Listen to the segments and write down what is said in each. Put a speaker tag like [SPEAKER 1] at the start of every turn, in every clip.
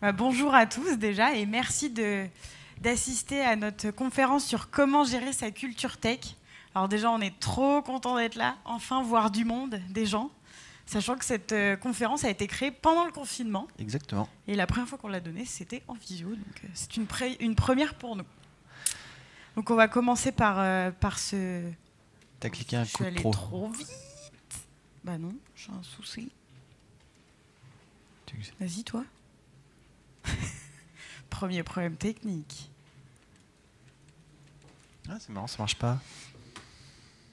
[SPEAKER 1] Bah, bonjour à tous déjà et merci d'assister à notre conférence sur comment gérer sa culture tech. Alors déjà, on est trop content d'être là, enfin voir du monde, des gens, sachant que cette euh, conférence a été créée pendant le confinement. Exactement. Et la première fois qu'on l'a donnée, c'était en visio, donc euh, c'est une, une, première pour nous. Donc on va commencer par, euh, par ce... T'as cliqué un coup trop vite Bah non, j'ai un souci. Vas-y toi. Premier problème technique.
[SPEAKER 2] Ah, c'est marrant, ça marche pas.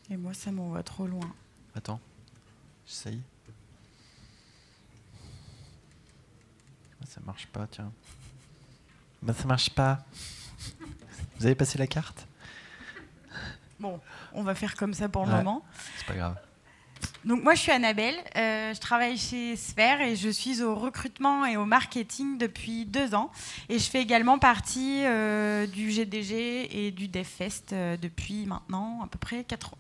[SPEAKER 1] Et moi, ça m'en va trop loin.
[SPEAKER 2] Attends, j'essaye. Ah, ça marche pas, tiens. Ça bah, ça marche pas. Vous avez passé la carte
[SPEAKER 1] Bon, on va faire comme ça pour le moment. C'est pas grave. Donc moi je suis Annabelle, euh, je travaille chez Sphère et je suis au recrutement et au marketing depuis deux ans et je fais également partie euh, du GDG et du DevFest euh, depuis maintenant à peu près quatre ans.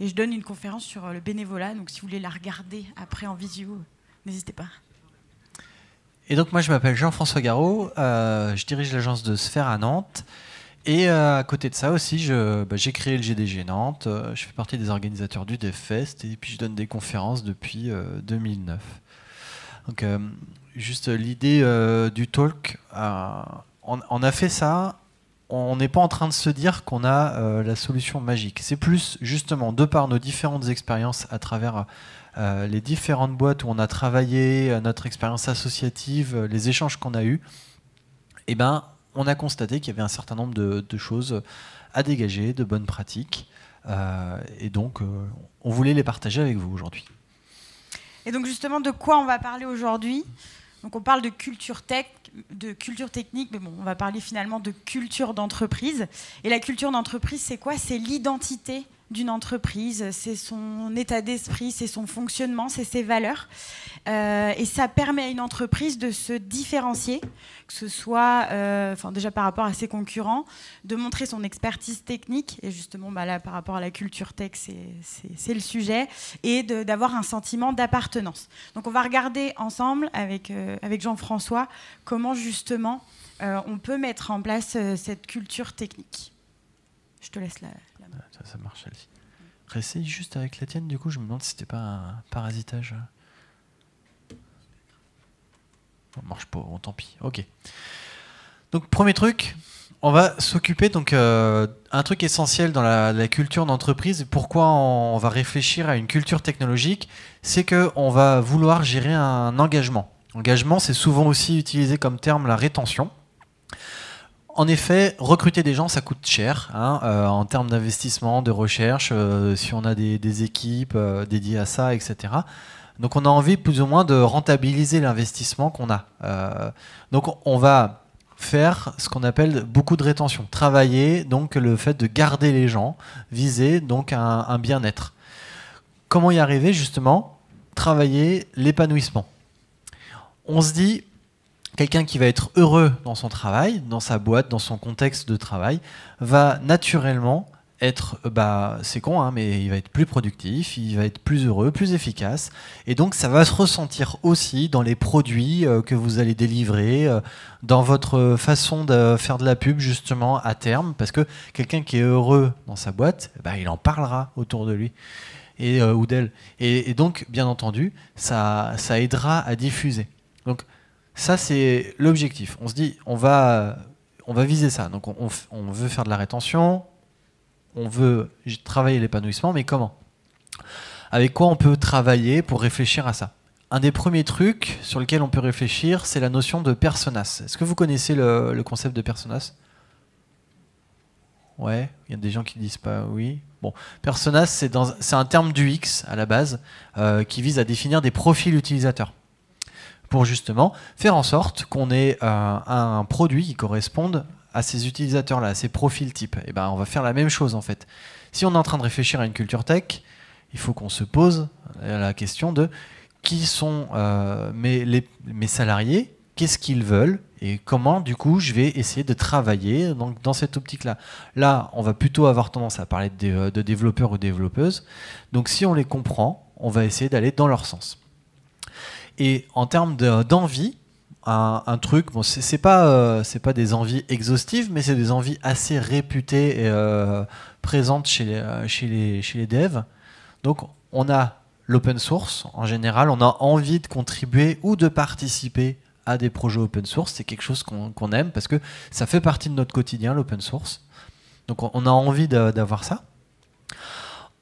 [SPEAKER 1] Et je donne une conférence sur le bénévolat, donc si vous voulez la regarder après en visio, n'hésitez pas.
[SPEAKER 2] Et donc moi je m'appelle Jean-François Garot, je dirige l'agence de Sphère à Nantes. Et euh, à côté de ça aussi, bah, j'ai créé le GDG Nantes, euh, je fais partie des organisateurs du DevFest et puis je donne des conférences depuis 2009. Euh, Donc juste l'idée du talk, on, a fait ça, on n'est pas en train de se dire qu'on a la solution magique. C'est plus justement de par nos différentes expériences à travers... les différentes boîtes où on a travaillé, notre expérience associative, les échanges qu'on a eus, Et eh ben, on a constaté qu'il y avait un certain nombre de, choses à dégager, de bonnes pratiques. Euh, et donc, euh, on voulait les partager avec vous aujourd'hui.
[SPEAKER 1] Et donc, justement, de quoi on va parler aujourd'hui Donc, on parle de culture tech, de culture technique, mais bon, on va parler finalement de culture d'entreprise. Et la culture d'entreprise, c'est quoi C'est l'identité d'une entreprise, c'est son état d'esprit, c'est son fonctionnement, c'est ses valeurs. Euh, et ça permet à une entreprise de se différencier, que ce soit euh, enfin, déjà par rapport à ses concurrents, de montrer son expertise technique, et justement bah, là, par rapport à la culture tech, c'est le sujet, et d'avoir un sentiment d'appartenance. Donc on va regarder ensemble avec, euh, avec Jean-François comment justement on peut mettre en place cette culture technique. Je te laisse la,
[SPEAKER 2] ça, marche celle-ci. juste avec la tienne, du coup, je me demande si c'était pas un parasitage. Ça marche pas, tant pis. Ok. Donc, premier truc, on va s'occuper donc euh, un truc essentiel dans la, culture d'entreprise. Pourquoi on, on, va réfléchir à une culture technologique, c'est que on va vouloir gérer un engagement. Engagement, c'est souvent aussi utilisé comme terme la rétention. En effet, recruter des gens, ça coûte cher hein, euh, en termes d'investissement, de recherche, euh, si on a des, équipes euh, dédiées à ça, etc. Donc on a envie plus ou moins de rentabiliser l'investissement qu'on a. donc on va faire ce qu'on appelle beaucoup de rétention, travailler donc le fait de garder les gens, viser donc un, un bien-être. Comment y arriver justement Travailler l'épanouissement. On se dit, quelqu'un qui va être heureux dans son travail, dans sa boîte, dans son contexte de travail, va naturellement être, bah, c'est con, hein, mais il va être plus productif, il va être plus heureux, plus efficace. Et donc, ça va se ressentir aussi dans les produits euh, que vous allez délivrer, euh, dans votre façon de faire de la pub, justement, à terme. Parce que quelqu'un qui est heureux dans sa boîte, bah, il en parlera autour de lui et, euh, ou d'elle. Et, donc, bien entendu, ça, ça aidera à diffuser. Donc, ça, c'est l'objectif. On se dit, on va, on va viser ça. Donc, on, veut faire de la rétention, on veut travailler l'épanouissement, mais comment Avec quoi on peut travailler pour réfléchir à ça Un des premiers trucs sur lequel on peut réfléchir, c'est la notion de personas. Est-ce que vous connaissez le, concept de personas Ouais, il y a des gens qui disent pas oui. Bon, personas, c'est un terme du X à la base euh, qui vise à définir des profils utilisateurs pour justement faire en sorte qu'on ait euh, un produit qui corresponde à ces utilisateurs-là, à ces profils types. Et eh ben, on va faire la même chose en fait. Si on est en train de réfléchir à une culture tech, il faut qu'on se pose la question de qui sont euh, mes, salariés, qu'est-ce qu'ils veulent et comment du coup je vais essayer de travailler dans, dans cette optique-là. Là, on va plutôt avoir tendance à parler de, de développeurs ou développeuses. Donc si on les comprend, on va essayer d'aller dans leur sens. Et en termes d'envie, un, truc, bon, c'est pas, euh, pas des envies exhaustives, mais c'est des envies assez réputées et euh, présentes chez les, euh, chez, les, chez les devs. Donc, on a l'open source en général, on a envie de contribuer ou de participer à des projets open source. C'est quelque chose qu'on aime parce que ça fait partie de notre quotidien, l'open source. Donc, on a envie d'avoir ça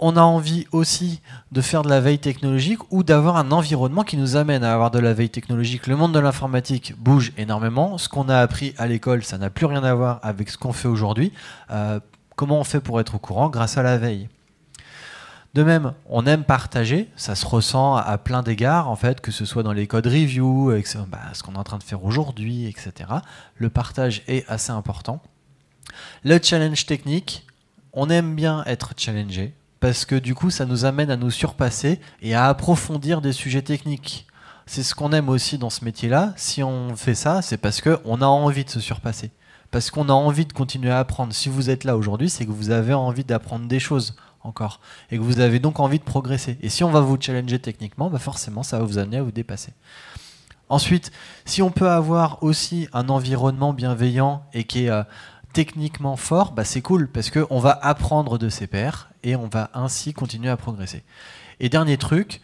[SPEAKER 2] on a envie aussi de faire de la veille technologique ou d'avoir un environnement qui nous amène à avoir de la veille technologique. Le monde de l'informatique bouge énormément. Ce qu'on a appris à l'école, ça n'a plus rien à voir avec ce qu'on fait aujourd'hui. Euh, comment on fait pour être au courant Grâce à la veille. De même, on aime partager, ça se ressent à plein d'égards, en fait, que ce soit dans les codes review, bah, ce qu'on est en train de faire aujourd'hui, etc. Le partage est assez important. Le challenge technique, on aime bien être challengé, parce que du coup, ça nous amène à nous surpasser et à approfondir des sujets techniques. C'est ce qu'on aime aussi dans ce métier-là. Si on fait ça, c'est parce qu'on a envie de se surpasser, parce qu'on a envie de continuer à apprendre. Si vous êtes là aujourd'hui, c'est que vous avez envie d'apprendre des choses encore et que vous avez donc envie de progresser. Et si on va vous challenger techniquement, bah forcément, ça va vous amener à vous dépasser. Ensuite, si on peut avoir aussi un environnement bienveillant et qui est euh, techniquement fort, bah, c'est cool parce qu'on va apprendre de ses pairs et on va ainsi continuer à progresser. Et dernier truc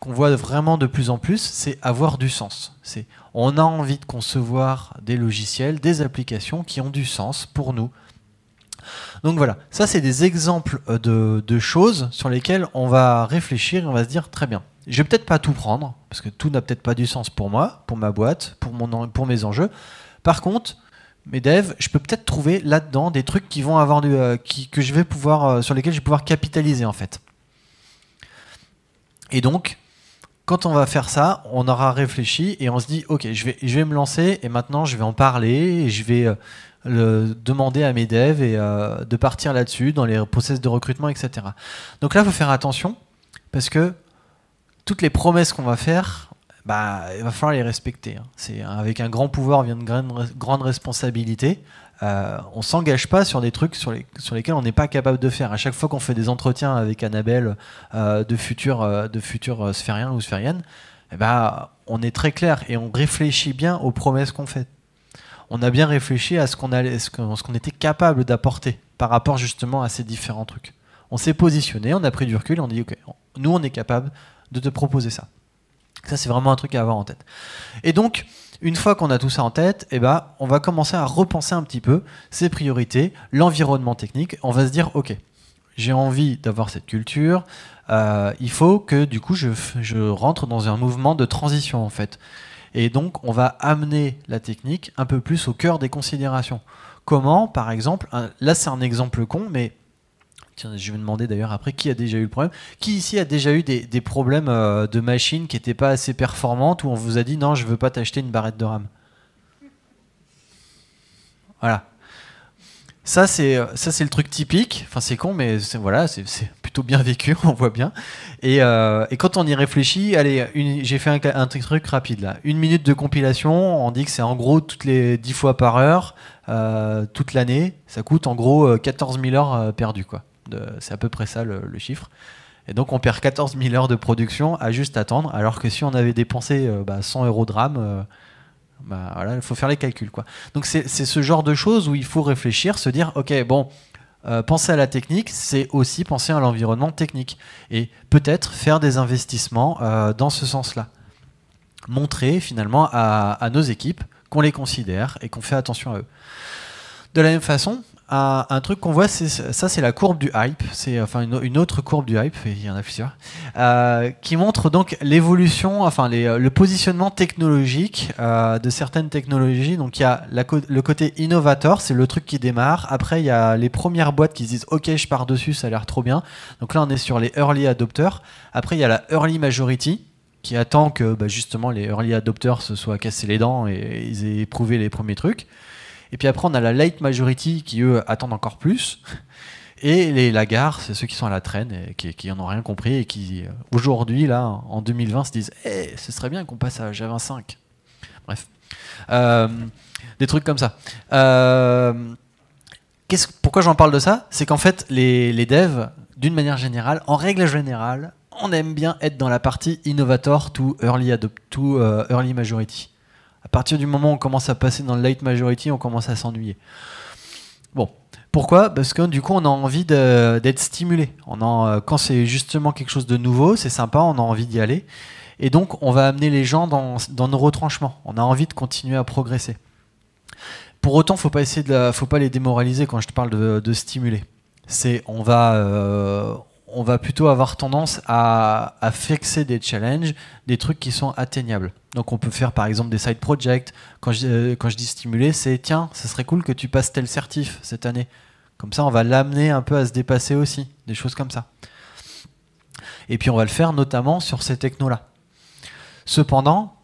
[SPEAKER 2] qu'on voit vraiment de plus en plus, c'est avoir du sens. C'est on a envie de concevoir des logiciels, des applications qui ont du sens pour nous. Donc voilà, ça c'est des exemples euh, de, choses sur lesquelles on va réfléchir et on va se dire très bien. Je vais peut-être pas tout prendre, parce que tout n'a peut-être pas du sens pour moi, pour ma boîte, pour, pour mes enjeux. Par contre, mes devs, je peux peut-être trouver là-dedans des trucs qui vont avoir du, euh, que je vais pouvoir, euh, sur lesquels je vais pouvoir capitaliser en fait. Et donc, quand on va faire ça, on aura réfléchi et on se dit, ok, je vais, je vais me lancer et maintenant je vais en parler et je vais euh, le, demander à mes devs et de partir là-dessus dans les process de recrutement, etc. Donc là, il faut faire attention parce que toutes les promesses qu'on va faire, bah, il va falloir les respecter. Hein. C'est avec un grand pouvoir vient une grande, responsabilité. Euh, on s'engage pas sur des trucs sur, les, sur lesquels on n'est pas capable de faire. À chaque fois qu'on fait des entretiens avec Annabelle euh, de futur euh, de sphériens ou sphériennes, eh bah, on est très clair et on réfléchit bien aux promesses qu'on fait. On a bien réfléchi à ce qu'on ce qu'on était capable d'apporter par rapport justement à ces différents trucs. On s'est positionné, on a pris du recul, on dit ok, nous on est capable de te proposer ça. Ça, c'est vraiment un truc à avoir en tête. Et donc, une fois qu'on a tout ça en tête, eh ben, on va commencer à repenser un petit peu ses priorités, l'environnement technique. On va se dire, OK, j'ai envie d'avoir cette culture. Euh, il faut que, du coup, je, rentre dans un mouvement de transition, en fait. Et donc, on va amener la technique un peu plus au cœur des considérations. Comment, par exemple, là c'est un exemple con, mais tiens, je vais me demander d'ailleurs après qui a déjà eu le problème. Qui ici a déjà eu des, problèmes euh, de machines qui n'étaient pas assez performantes où on vous a dit non, je veux pas t'acheter une barrette de RAM Voilà. Ça c'est euh, ça c'est le truc typique. Enfin c'est con mais voilà c'est plutôt bien vécu on voit bien. Euh, et, quand on y réfléchit, allez j'ai fait un, truc rapide là. Une minute de compilation, on dit que c'est en gros toutes les 10 fois par heure toute l'année. Ça coûte en gros 14 000 heures perdues quoi. C'est à peu près ça le, chiffre. Et donc on perd 14 000 heures de production à juste attendre, alors que si on avait dépensé 100 euh, bah, euros de RAM, euh, bah, voilà, il faut faire les calculs. Quoi. Donc c'est ce genre de choses où il faut réfléchir, se dire, ok, bon, euh, penser à la technique, c'est aussi penser à l'environnement technique. Et peut-être faire des investissements dans ce sens-là. Montrer finalement à nos équipes qu'on les considère et qu'on fait attention à eux. De la même façon, un, truc qu'on voit, c'est ça, c'est la courbe du hype, c'est enfin une, autre courbe du hype, il y en a plusieurs, euh, qui montre donc l'évolution, enfin euh, le positionnement technologique euh, de certaines technologies. Donc il y a le côté innovateur, c'est le truc qui démarre. Après il y a les premières boîtes qui se disent ok je pars dessus, ça a l'air trop bien. Donc là on est sur les early adopters. Après il y a la early majority, qui attend que bah, justement les early adopters se soient cassés les dents et, et ils aient éprouvé les premiers trucs. Et puis après, on a la light majority qui, eux, attendent encore plus. Et les lagars, c'est ceux qui sont à la traîne et qui, qui en ont rien compris et qui, euh, aujourd'hui, là, en 2020, se disent Eh, ce serait bien qu'on passe à J25 25 Bref. Euh, des trucs comme ça. Euh, pourquoi j'en parle de ça C'est qu'en fait, les, les devs, d'une manière générale, en règle générale, on aime bien être dans la partie innovator to early, adopt, tout early majority. À partir du moment où on commence à passer dans le light majority, on commence à s'ennuyer. Bon, pourquoi Parce que du coup, on a envie d'être stimulé. Euh, quand c'est justement quelque chose de nouveau, c'est sympa, on a envie d'y aller. Et donc, on va amener les gens dans, nos retranchements. On a envie de continuer à progresser. Pour autant, il ne faut pas les démoraliser quand je te parle de, stimuler. C'est on va, euh, on va plutôt avoir tendance à, fixer des challenges, des trucs qui sont atteignables. Donc on peut faire par exemple des side projects. Euh, quand je, dis stimuler, c'est tiens, ce serait cool que tu passes tel certif cette année. Comme ça, on va l'amener un peu à se dépasser aussi, des choses comme ça. Et puis on va le faire notamment sur ces techno là Cependant,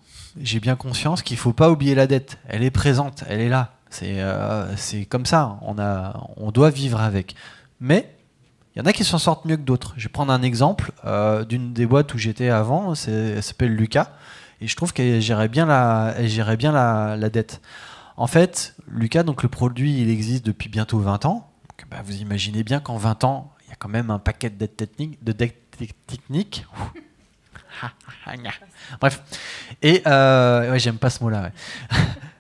[SPEAKER 2] j'ai bien conscience qu'il ne faut pas oublier la dette. Elle est présente, elle est là. C'est euh, comme ça, on, a, on doit vivre avec. Mais il y en a qui s'en sortent mieux que d'autres. Je vais prendre un exemple euh, d'une des boîtes où j'étais avant, elle s'appelle Lucas, et je trouve qu'elle gérait bien la, bien la, dette. En fait, Lucas, donc le produit, il existe depuis bientôt 20 ans. Bah, vous imaginez bien qu'en 20 ans, il y a quand même un paquet de dettes techniques. De techniques. Bref. Et euh, j'aime pas ce mot-là.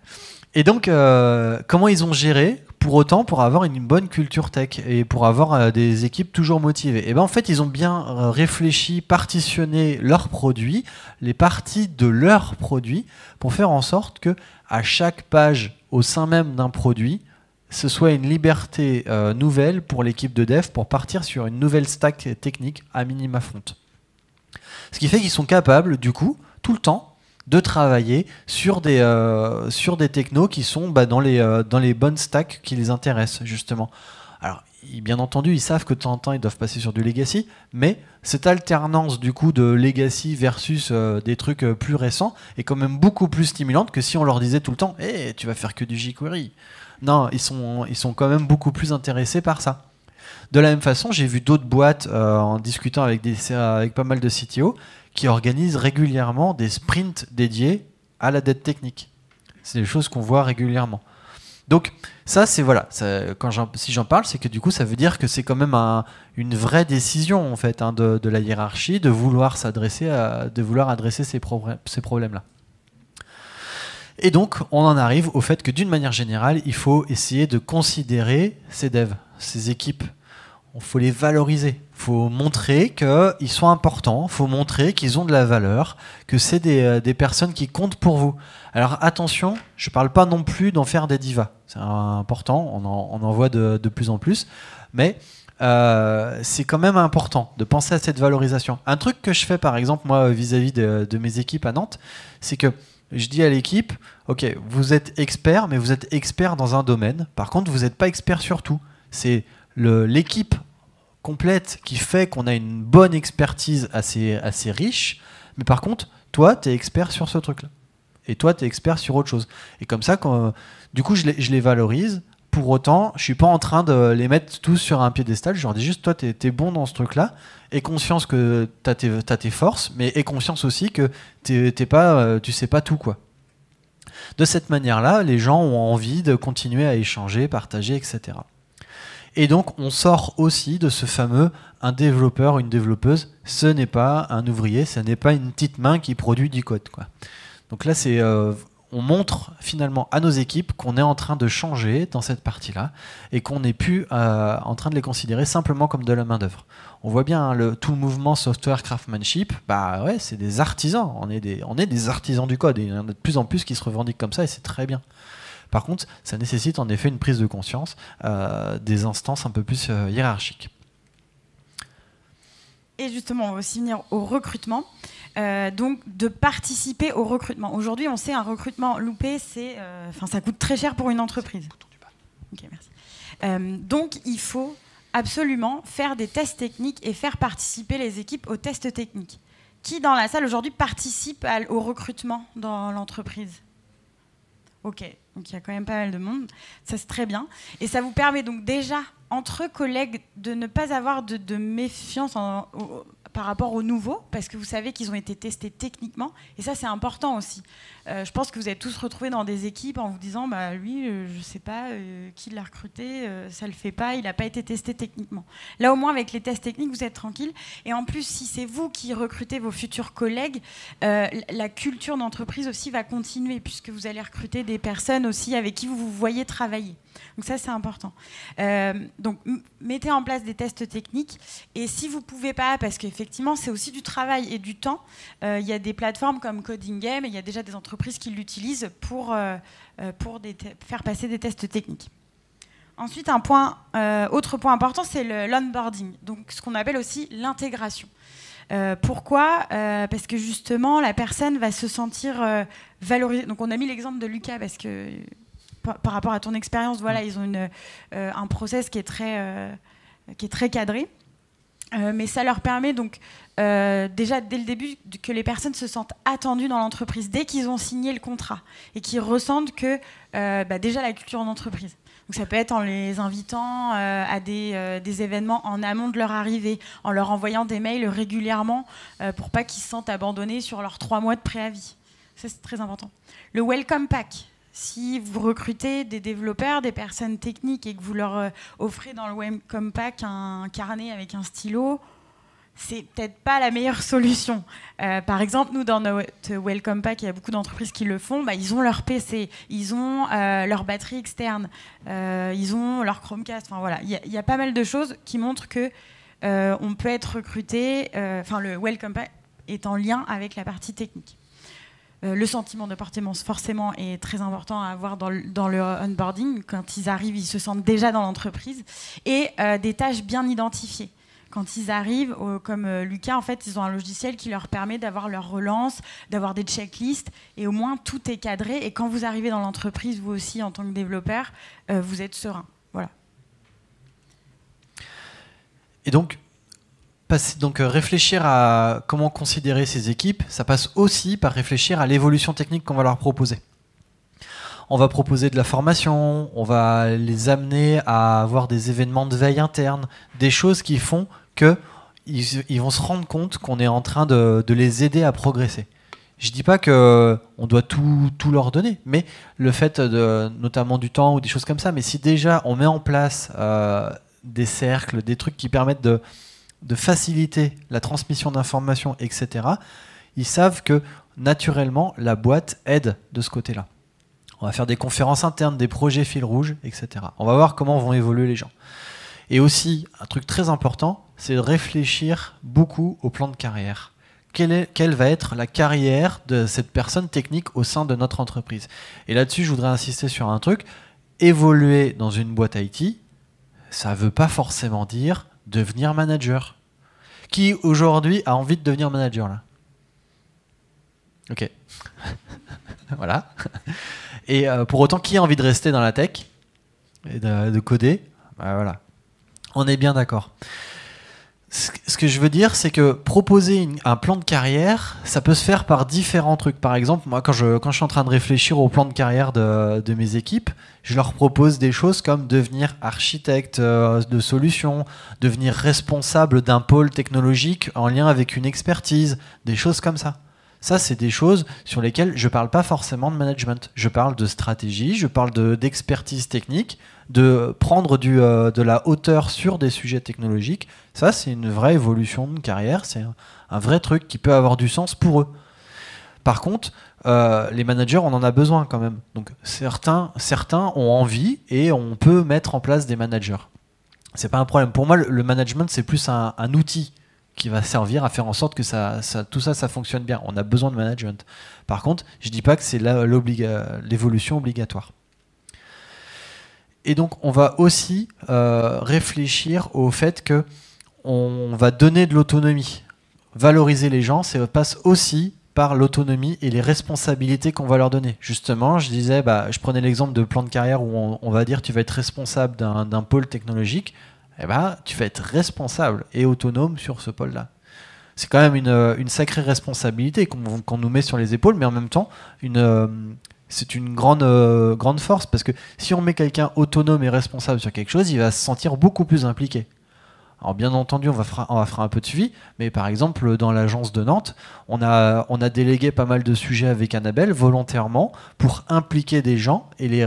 [SPEAKER 2] Et donc, euh, comment ils ont géré pour autant pour avoir une bonne culture tech et pour avoir euh, des équipes toujours motivées Et eh ben en fait, ils ont bien euh, réfléchi, partitionné leurs produits, les parties de leurs produits, pour faire en sorte que à chaque page au sein même d'un produit, ce soit une liberté nouvelle pour l'équipe de dev pour partir sur une nouvelle stack technique à minima fonte. Ce qui fait qu'ils sont capables, du coup, tout le temps, de travailler sur des, euh, sur des technos qui sont bah, dans, les, euh, dans les bonnes stacks qui les intéressent, justement. Alors, bien entendu, ils savent que de temps en temps, ils doivent passer sur du legacy, mais cette alternance du coup de legacy versus euh, des trucs plus récents est quand même beaucoup plus stimulante que si on leur disait tout le temps Eh, tu vas faire que du jQuery ». Non, ils sont, ils sont quand même beaucoup plus intéressés par ça. De la même façon, j'ai vu d'autres boîtes en discutant avec, des, avec pas mal de CTO qui organisent régulièrement des sprints dédiés à la dette technique. C'est des choses qu'on voit régulièrement. Donc ça, c'est voilà. quand si j'en parle, c'est que du coup, ça veut dire que c'est quand même une vraie décision en fait hein, de, la hiérarchie de vouloir s'adresser, à, de vouloir adresser ces, ces problèmes-là. Et donc, on en arrive au fait que d'une manière générale, il faut essayer de considérer ces devs, ces équipes, il faut les valoriser. Il faut montrer qu'ils sont importants. Il faut montrer qu'ils ont de la valeur, que c'est des, euh, personnes qui comptent pour vous. Alors attention, je ne parle pas non plus d'en faire des divas. C'est important, on en, on voit de, plus en plus. Mais euh, c'est quand même important de penser à cette valorisation. Un truc que je fais par exemple moi vis-à-vis de, mes équipes à Nantes, c'est que je dis à l'équipe, ok, vous êtes expert, mais vous êtes expert dans un domaine. Par contre, vous n'êtes pas expert sur tout. C'est l'équipe complète qui fait qu'on a une bonne expertise assez, assez riche. Mais par contre, toi, tu es expert sur ce truc-là. Et toi, tu es expert sur autre chose. Et comme ça, quand, du coup, je les, je valorise. Pour autant, je suis pas en train de les mettre tous sur un piédestal. Je leur dis juste, toi, tu es, bon dans ce truc-là. Et conscience que tu as, tes forces, mais et conscience aussi que t'es pas, euh, tu sais pas tout. quoi. De cette manière-là, les gens ont envie de continuer à échanger, partager, etc. Et donc, on sort aussi de ce fameux un développeur, une développeuse, ce n'est pas un ouvrier, ce n'est pas une petite main qui produit du code. Donc là, c'est. Euh, on montre finalement à nos équipes qu'on est en train de changer dans cette partie-là et qu'on n'est plus euh, en train de les considérer simplement comme de la main-d'œuvre. On voit bien hein, le, tout mouvement software craftsmanship, bah ouais, c'est des artisans, on est des, on est des artisans du code et il y en a de plus en plus qui se revendiquent comme ça et c'est très bien. Par contre, ça nécessite en effet une prise de conscience euh, des instances un peu plus euh, hiérarchiques.
[SPEAKER 1] Et justement, on va aussi venir au recrutement. Euh, donc, de participer au recrutement. Aujourd'hui, on sait un recrutement loupé, c'est, enfin, ça coûte très cher pour une entreprise. donc, il faut absolument faire des tests techniques et faire participer les équipes aux tests techniques. Qui dans la salle aujourd'hui participe au recrutement dans l'entreprise Ok, donc il y a quand même pas mal de monde. Ça, c'est très bien. Et ça vous permet donc déjà, entre collègues, de ne pas avoir de, méfiance en, en, par rapport aux nouveaux, parce que vous savez qu'ils ont été testés techniquement, et ça c'est important aussi. Euh, je pense que vous êtes tous retrouvés dans des équipes en vous disant, bah lui, euh, je ne sais pas euh, qui l'a recruté, ça le fait pas, il n'a pas été testé techniquement. Là au moins avec les tests techniques, vous êtes tranquille. Et en plus, si c'est vous qui recrutez vos futurs collègues, la culture d'entreprise aussi va continuer, puisque vous allez recruter des personnes aussi avec qui vous vous voyez travailler. Donc ça, c'est important. Euh, donc mettez en place des tests techniques. Et si vous ne pouvez pas, parce qu'effectivement, c'est aussi du travail et du temps, euh, il y a des plateformes comme Coding Game et il y a déjà des entreprises qui l'utilisent pour, euh, pour faire passer des tests techniques. Ensuite, un point, autre point important, c'est l'onboarding, donc ce qu'on appelle aussi l'intégration. pourquoi Parce que justement, la personne va se sentir valorisée. Donc, on a mis l'exemple de Lucas parce que par, rapport à ton expérience, voilà, mm. ils ont euh, un process qui est très, euh, qui est très cadré. Euh, mais ça leur permet donc déjà dès le début que les personnes se sentent attendues dans l'entreprise dès qu'ils ont signé le contrat et qu'ils ressentent que bah, déjà la culture en entreprise. Donc ça peut être en les invitant à des, événements en amont de leur arrivée, en leur envoyant des mails régulièrement pour pas qu'ils se sentent abandonnés sur leurs trois mois de préavis. Ça c'est très important. Le welcome pack, si vous recrutez des développeurs, des personnes techniques et que vous leur euh, offrez dans le Welcome Pack un carnet avec un stylo, c'est peut-être pas la meilleure solution. Euh, par exemple, nous, dans notre Welcome Pack, il y a beaucoup d'entreprises qui le font, bah, ils ont leur PC, ils ont euh, leur batterie externe, ils ont leur Chromecast. il y, y, a pas mal de choses qui montrent que on peut être recruté, enfin le Welcome Pack est en lien avec la partie technique. Euh, le sentiment d'appartenance, forcément, est très important à avoir dans le, onboarding. Quand ils arrivent, ils se sentent déjà dans l'entreprise. Et euh, des tâches bien identifiées. Quand ils arrivent, comme euh, Lucas, en fait, ils ont un logiciel qui leur permet d'avoir leur relance, d'avoir des checklists, et au moins tout est cadré. Et quand vous arrivez dans l'entreprise, vous aussi, en tant que développeur, vous êtes serein. Voilà.
[SPEAKER 2] Et donc, donc euh, réfléchir à comment considérer ces équipes, ça passe aussi par réfléchir à l'évolution technique qu'on va leur proposer. On va proposer de la formation, on va les amener à avoir des événements de veille interne, des choses qui font que ils, vont se rendre compte qu'on est en train de, les aider à progresser. Je dis pas que on doit tout, leur donner, mais le fait de, notamment du temps ou des choses comme ça, mais si déjà on met en place euh, des cercles, des trucs qui permettent de, de faciliter la transmission d'informations, etc., ils savent que naturellement, la boîte aide de ce côté-là. On va faire des conférences internes, des projets fil rouge, etc. On va voir comment vont évoluer les gens. Et aussi, un truc très important, c'est de réfléchir beaucoup au plan de carrière. Quelle, va être la carrière de cette personne technique au sein de notre entreprise Et là-dessus, je voudrais insister sur un truc. Évoluer dans une boîte IT, ça ne veut pas forcément dire devenir manager Qui aujourd'hui a envie de devenir manager là Ok. voilà. Et euh, pour autant, qui a envie de rester dans la tech et de, coder bah, Voilà. On est bien d'accord ce que je veux dire, c'est que proposer un plan de carrière, ça peut se faire par différents trucs. Par exemple, moi, quand je, suis en train de réfléchir au plan de carrière de, mes équipes, je leur propose des choses comme devenir architecte euh, de solutions, devenir responsable d'un pôle technologique en lien avec une expertise, des choses comme ça. Ça, c'est des choses sur lesquelles je ne parle pas forcément de management. Je parle de stratégie, je parle d'expertise technique de prendre du, euh, de la hauteur sur des sujets technologiques, ça c'est une vraie évolution de carrière, c'est un, vrai truc qui peut avoir du sens pour eux. Par contre, euh, les managers, on en a besoin quand même. Donc certains, certains ont envie et on peut mettre en place des managers. C'est pas un problème. Pour moi, le management, c'est plus un, outil qui va servir à faire en sorte que tout ça, ça fonctionne bien. On a besoin de management. Par contre, je dis pas que c'est l'évolution obligatoire. Et donc, on va aussi euh, réfléchir au fait que on va donner de l'autonomie. Valoriser les gens, ça passe aussi par l'autonomie et les responsabilités qu'on va leur donner. Justement, je disais, bah, je prenais l'exemple de plan de carrière où on, va dire tu vas être responsable d'un pôle technologique. Eh ben tu vas être responsable et autonome sur ce pôle-là. C'est quand même une, sacrée responsabilité qu'on nous met sur les épaules, mais en même temps, une, euh, c'est une grande, euh, grande force parce que si on met quelqu'un autonome et responsable sur quelque chose, il va se sentir beaucoup plus impliqué. Alors bien entendu, on va, faire, on va faire un peu de suivi, mais par exemple, dans l'agence de Nantes, on a, on a délégué pas mal de sujets avec Annabelle volontairement pour impliquer des gens et, les,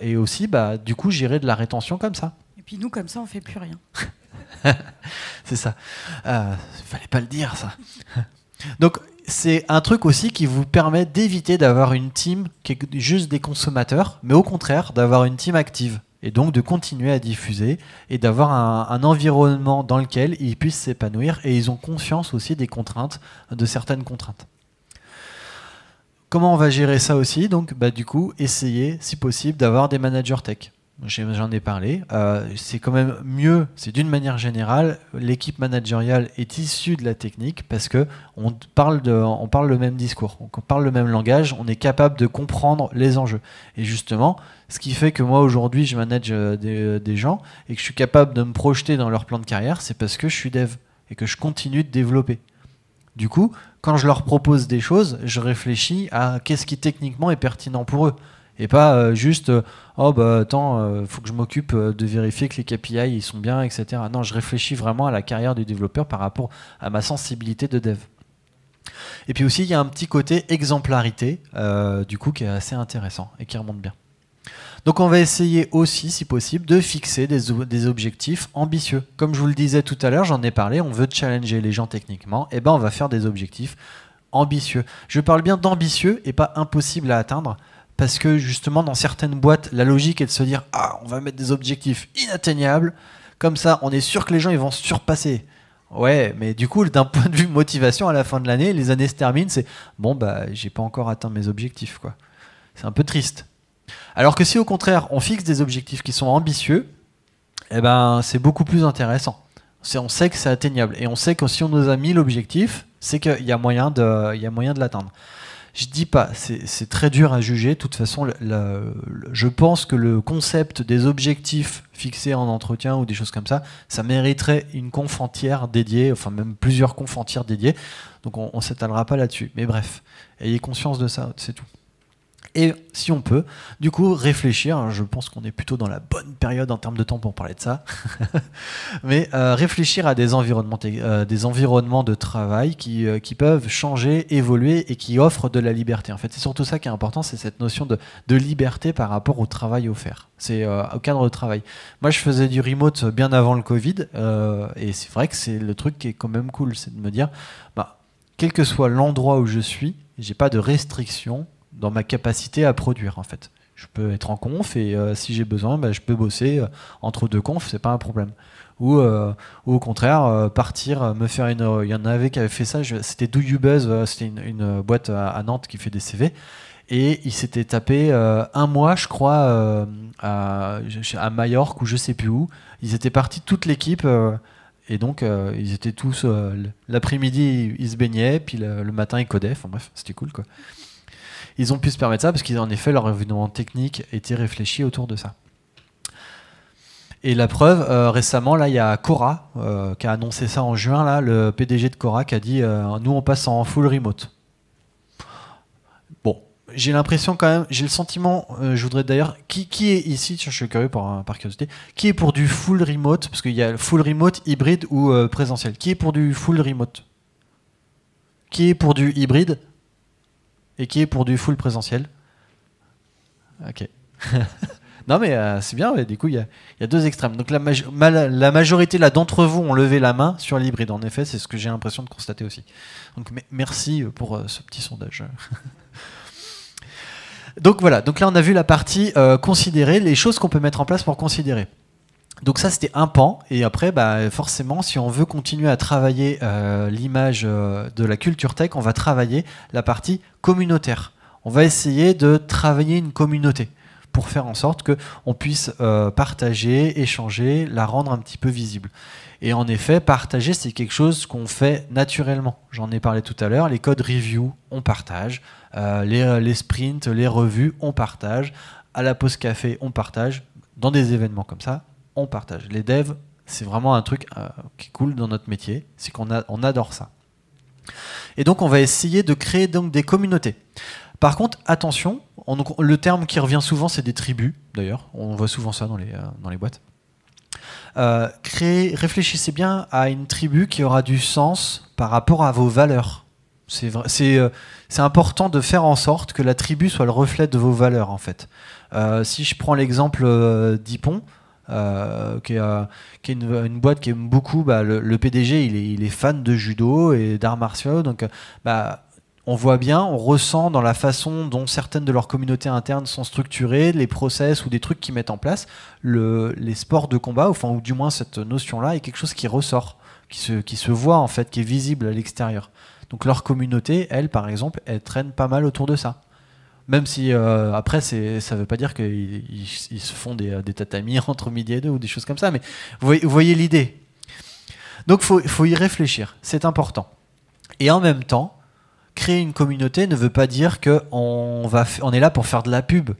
[SPEAKER 2] et aussi, bah, du coup, gérer de la rétention comme ça.
[SPEAKER 1] Et puis nous, comme ça, on fait plus
[SPEAKER 2] rien. c'est ça. Il euh, fallait pas le dire, ça. Donc, c'est un truc aussi qui vous permet d'éviter d'avoir une team qui est juste des consommateurs, mais au contraire d'avoir une team active et donc de continuer à diffuser et d'avoir un, environnement dans lequel ils puissent s'épanouir et ils ont conscience aussi des contraintes, de certaines contraintes. Comment on va gérer ça aussi Donc, bah, du coup, essayer, si possible, d'avoir des managers tech j'en ai parlé, euh, c'est quand même mieux, c'est d'une manière générale, l'équipe managériale est issue de la technique parce qu'on parle, parle le même discours, on parle le même langage, on est capable de comprendre les enjeux. Et justement, ce qui fait que moi aujourd'hui je manage euh, des, euh, des, gens et que je suis capable de me projeter dans leur plan de carrière, c'est parce que je suis dev et que je continue de développer. Du coup, quand je leur propose des choses, je réfléchis à qu'est-ce qui techniquement est pertinent pour eux et pas euh, juste euh, oh bah attends, il euh, faut que je m'occupe de vérifier que les KPI ils sont bien, etc. Non, je réfléchis vraiment à la carrière du développeur par rapport à ma sensibilité de dev. Et puis aussi, il y a un petit côté exemplarité, du coup, qui est assez intéressant et qui remonte bien. Donc on va essayer aussi, si possible, de fixer des, des objectifs ambitieux. Comme je vous le disais tout à l'heure, j'en ai parlé, on veut challenger les gens techniquement, et ben on va faire des objectifs ambitieux. Je parle bien d'ambitieux et pas impossible à atteindre, parce que justement dans certaines boîtes, la logique est de se dire ah on va mettre des objectifs inatteignables, comme ça on est sûr que les gens ils vont surpasser. Ouais, mais du coup, d'un point de vue motivation, à la fin de l'année, les années se terminent, c'est bon, bah, j'ai pas encore atteint mes objectifs, quoi. C'est un peu triste. Alors que si au contraire, on fixe des objectifs qui sont ambitieux, eh ben, c'est beaucoup plus intéressant. On sait que c'est atteignable. Et on sait que si on nous a mis l'objectif, c'est qu'il y a moyen de, y a moyen de l'atteindre. Je dis pas, c'est très dur à juger. De toute façon, je pense que le concept des objectifs fixés en entretien ou des choses comme ça, ça mériterait une entière dédiée, enfin même plusieurs entières dédiées. Donc on, ne s'étalera pas là-dessus. Mais bref, ayez conscience de ça, c'est tout et si on peut, du coup, réfléchir, hein, je pense qu'on est plutôt dans la bonne période en termes de temps pour parler de ça, mais euh, réfléchir à des environnements, euh, des environnements de travail euh, qui, peuvent changer, évoluer et qui offrent de la liberté. En fait, c'est surtout ça qui est important, c'est cette notion de, liberté par rapport au travail offert, c'est au cadre de travail. Moi, je faisais du remote bien avant le Covid, et c'est vrai que c'est le truc qui est quand même cool, c'est de me dire, bah, quel que soit l'endroit où je suis, j'ai pas de restrictions dans ma capacité à produire en fait. Je peux être en conf et euh, si j'ai besoin, bah, je peux bosser euh, entre deux confs, c'est pas un problème. Ou, euh, au contraire, partir, me faire une. Il y en avait qui avaient fait ça, c'était Do You Buzz, c'était une, boîte à, Nantes qui fait des CV. Et ils s'étaient tapé un mois, je crois, à, à Majorque ou je sais plus où. Ils étaient partis toute l'équipe. Et donc, ils étaient tous. L'après-midi, ils se baignaient, puis le, le, matin, ils codaient. Enfin bref, c'était cool, quoi. Ils ont pu se permettre ça parce qu'en effet, leur événement technique était réfléchi autour de ça. Et la preuve, euh, récemment, là, il y a Cora euh, qui a annoncé ça en juin, là, le PDG de Cora qui a dit euh, Nous, on passe en full remote. Bon, j'ai l'impression quand même, j'ai le sentiment, je voudrais d'ailleurs, qui, est ici, je suis curieux par, par curiosité, qui est pour du full remote Parce qu'il y a full remote, hybride ou présentiel. Qui est pour du full remote Qui est pour du hybride et qui est pour du full présentiel. Ok. non, mais euh, c'est bien, du coup, il y a, deux extrêmes. Donc, la, majorité d'entre vous ont levé la main sur l'hybride, en effet, c'est ce que j'ai l'impression de constater aussi. Donc, merci euh, pour euh, ce petit sondage. donc, voilà, donc là, on a vu la partie considérer, les choses qu'on peut mettre en place pour considérer. Donc ça, c'était un pan. Et après, bah, forcément, si on veut continuer à travailler euh, l'image euh, de la culture tech, on va travailler la partie communautaire. On va essayer de travailler une communauté pour faire en sorte que puisse euh, partager, échanger, la rendre un petit peu visible. Et en effet, partager, c'est quelque chose qu'on fait naturellement. J'en ai parlé tout à l'heure. Les codes review, on partage. les, les sprints, les revues, on partage. À la pause café, on partage. Dans des événements comme ça, on partage. Les devs, c'est vraiment un truc euh, qui coule dans notre métier, c'est qu'on on adore ça. Et donc on va essayer de créer donc des communautés. Par contre, attention, le terme qui revient souvent, c'est des tribus, d'ailleurs. On voit souvent ça dans les, euh, boîtes. Euh, réfléchissez bien à une tribu qui aura du sens par rapport à vos valeurs. C'est, c'est important de faire en sorte que la tribu soit le reflet de vos valeurs, en fait. si je prends l'exemple d'Ipon, euh, qui est, euh, une, boîte qui aime beaucoup. Bah, le, PDG, il est, fan de judo et d'arts martiaux. Donc, euh, bah, on voit bien, on ressent dans la façon dont certaines de leurs communautés internes sont structurées, les process ou des trucs qu'ils mettent en place, les sports de combat, enfin, ou du moins cette notion-là, est quelque chose qui ressort, qui se voit en fait, qui est visible à l'extérieur. Donc leur communauté, elle, par exemple, elle traîne pas mal autour de ça. Même si euh, après, ça ne veut pas dire qu'ils se font des, euh, des, tatamis entre midi et deux ou des choses comme ça, mais vous voyez, l'idée. Donc il faut, y réfléchir, c'est important. Et en même temps, créer une communauté ne veut pas dire qu'on on est là pour faire de la pub.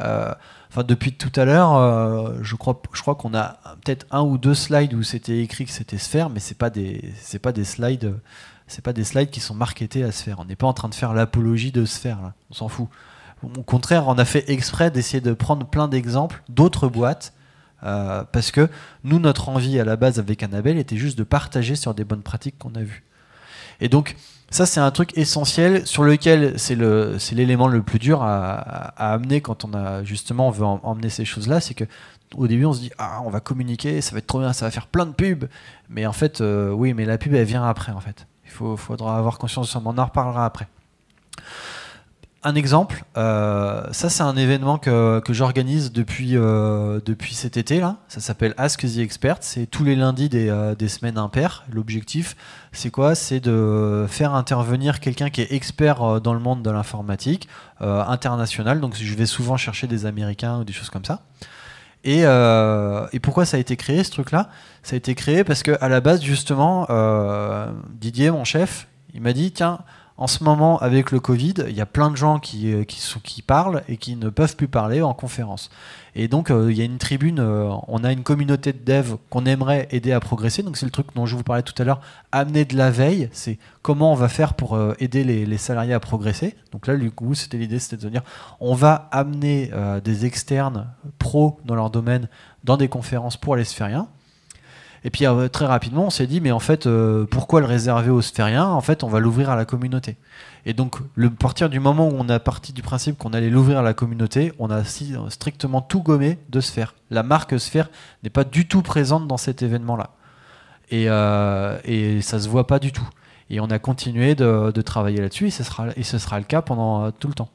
[SPEAKER 2] Euh, enfin, depuis tout à l'heure, je crois, qu'on a peut-être un ou deux slides où c'était écrit que c'était Sphère, mais ce pas pas des slides c'est pas des slides qui sont marketés à se faire. On n'est pas en train de faire l'apologie de se faire, là. on s'en fout. Au contraire, on a fait exprès d'essayer de prendre plein d'exemples d'autres boîtes, euh, parce que nous, notre envie à la base avec Annabelle était juste de partager sur des bonnes pratiques qu'on a vues. Et donc, ça, c'est un truc essentiel sur lequel c'est l'élément le, plus dur à, à, amener quand on a justement on veut emmener ces choses-là. C'est que au début, on se dit ah, on va communiquer, ça va être trop bien, ça va faire plein de pubs. Mais en fait, euh, oui, mais la pub, elle vient après, en fait. Il faudra avoir conscience de ça, on en reparlera après. Un exemple, euh, ça c'est un événement que, j'organise depuis, euh, depuis cet été là, ça s'appelle Ask the Expert, c'est tous les lundis des, euh, des semaines impaires. L'objectif c'est quoi C'est de faire intervenir quelqu'un qui est expert dans le monde de l'informatique, international, donc je vais souvent chercher des Américains ou des choses comme ça. Euh, et, pourquoi ça a été créé ce truc-là Ça a été créé parce que à la base justement, euh, Didier, mon chef, il m'a dit tiens, en ce moment, avec le Covid, il y a plein de gens qui, euh, parlent et qui ne peuvent plus parler en conférence. Et donc, euh, il y a une tribune, euh, on a une communauté de devs qu'on aimerait aider à progresser. Donc, c'est le truc dont je vous parlais tout à l'heure, amener de la veille, c'est comment on va faire pour aider les, salariés à progresser. Donc là, du coup, c'était l'idée, c'était de dire, on va amener des externes pros dans leur domaine dans des conférences pour aller faire rien. Et puis euh, très rapidement, on s'est dit, mais en fait, euh, pourquoi le réserver aux sphériens En fait, on va l'ouvrir à la communauté. Et donc, le partir du moment où on a parti du principe qu'on allait l'ouvrir à la communauté, on a euh, strictement tout gommé de Sphère. La marque Sphère n'est pas du tout présente dans cet événement-là. Et, ça ne ça se voit pas du tout. Et on a continué de, travailler là-dessus, et ce sera le cas pendant tout le temps.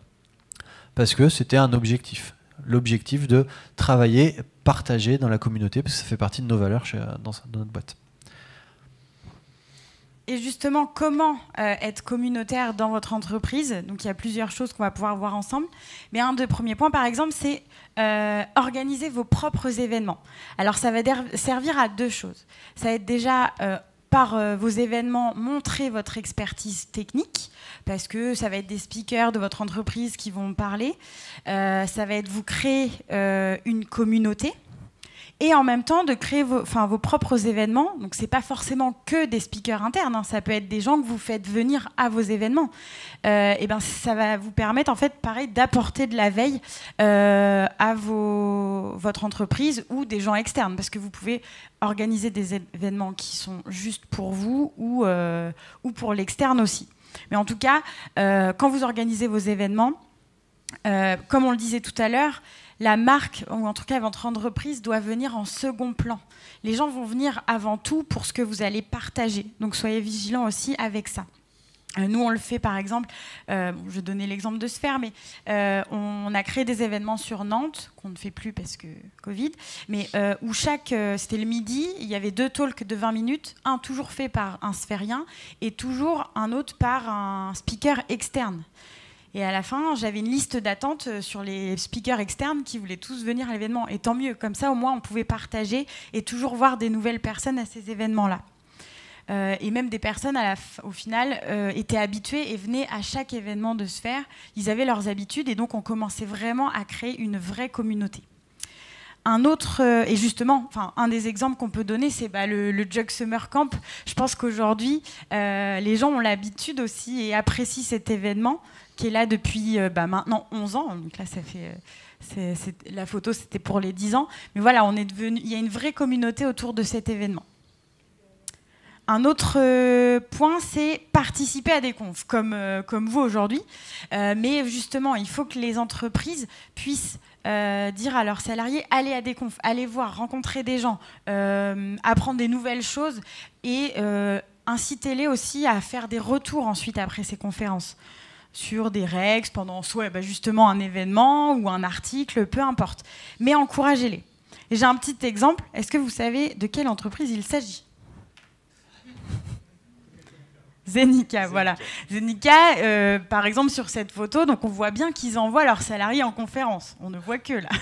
[SPEAKER 2] Parce que c'était un objectif. L'objectif de travailler partager dans la communauté, parce que ça fait partie de nos valeurs euh, dans, notre boîte.
[SPEAKER 1] Et justement, comment euh, être communautaire dans votre entreprise Donc, il y a plusieurs choses qu'on va pouvoir voir ensemble. Mais un des premiers points, par exemple, c'est euh, organiser vos propres événements. Alors, ça va servir à deux choses. Ça va être déjà euh, par euh, vos événements, montrer votre expertise technique, parce que ça va être des speakers de votre entreprise qui vont parler. Euh, ça va être vous créer euh, une communauté et en même temps de créer vos, vos propres événements. Donc c'est pas forcément que des speakers internes, hein. ça peut être des gens que vous faites venir à vos événements. Euh, et ben ça va vous permettre en fait pareil d'apporter de la veille euh, à vos, votre entreprise ou des gens externes parce que vous pouvez organiser des événements qui sont juste pour vous ou, euh, ou pour l'externe aussi. Mais en tout cas, quand vous organisez vos événements, comme on le disait tout à l'heure, la marque, ou en tout cas votre entreprise, doit venir en second plan. Les gens vont venir avant tout pour ce que vous allez partager. Donc soyez vigilants aussi avec ça. Euh, nous, on le fait par exemple, euh, je vais donner l'exemple de Sphère, mais euh, on, a créé des événements sur Nantes, qu'on ne fait plus parce que Covid, mais où chaque, c'était le midi, il y avait deux talks de 20 minutes, un toujours fait par un sphérien et toujours un autre par un speaker externe. Et à la fin, j'avais une liste d'attente euh, sur les speakers externes qui voulaient tous venir à l'événement. Et tant mieux, comme ça au moins on pouvait partager et toujours voir des nouvelles personnes à ces événements-là. Euh, et même des personnes au final euh, étaient habituées et venaient à chaque événement de faire. Ils avaient leurs habitudes et donc on commençait vraiment à créer une vraie communauté. Un autre, euh, et justement, enfin, un des exemples qu'on peut donner, c'est bah, le, Jug Summer Camp. Je pense qu'aujourd'hui, euh, les gens ont l'habitude aussi et apprécient cet événement qui est là depuis euh, bah, maintenant 11 ans. Donc là, ça fait. la photo, c'était pour les 10 ans. Mais voilà, on est devenu, il y a une vraie communauté autour de cet événement. Un autre euh, point, c'est participer à des confs, comme, euh, comme vous aujourd'hui. Euh, mais justement, il faut que les entreprises puissent dire à leurs salariés, allez à des confs, allez voir, rencontrer des gens, apprendre des nouvelles choses et inciter les aussi à faire des retours ensuite après ces conférences sur des règles, pendant soit bah, justement un événement ou un article, peu importe. Mais encouragez-les. J'ai un petit exemple. Est-ce que vous savez de quelle entreprise il s'agit Zenica, voilà. Zenica, euh, par exemple, sur cette photo, donc on voit bien qu'ils envoient leurs salariés en conférence. On ne voit que là.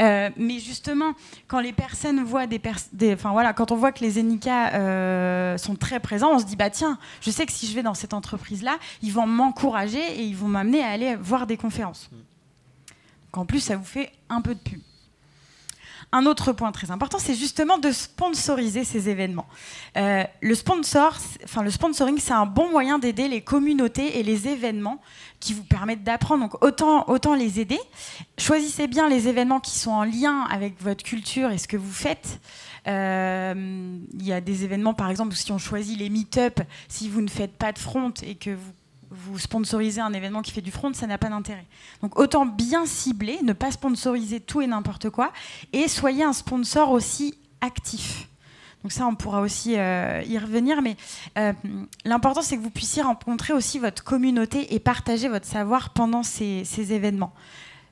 [SPEAKER 1] Euh, mais justement, quand les personnes voient des, personnes, voilà, quand on voit que les Zenica euh, sont très présents, on se dit bah tiens, je sais que si je vais dans cette entreprise-là, ils vont m'encourager et ils vont m'amener à aller voir des conférences. Mm. en plus, ça vous fait un peu de pub un autre point très important, c'est justement de sponsoriser ces événements. Euh, le, sponsor, enfin, le sponsoring, c'est un bon moyen d'aider les communautés et les événements qui vous permettent d'apprendre. Donc autant, autant les aider. Choisissez bien les événements qui sont en lien avec votre culture et ce que vous faites. Euh, il y a des événements, par exemple, si on choisit les meet-up, si vous ne faites pas de front et que vous vous sponsorisez un événement qui fait du front, ça n'a pas d'intérêt. Donc autant bien cibler, ne pas sponsoriser tout et n'importe quoi, et soyez un sponsor aussi actif. Donc ça, on pourra aussi euh, y revenir, mais euh, l'important, c'est que vous puissiez rencontrer aussi votre communauté et partager votre savoir pendant ces, événements.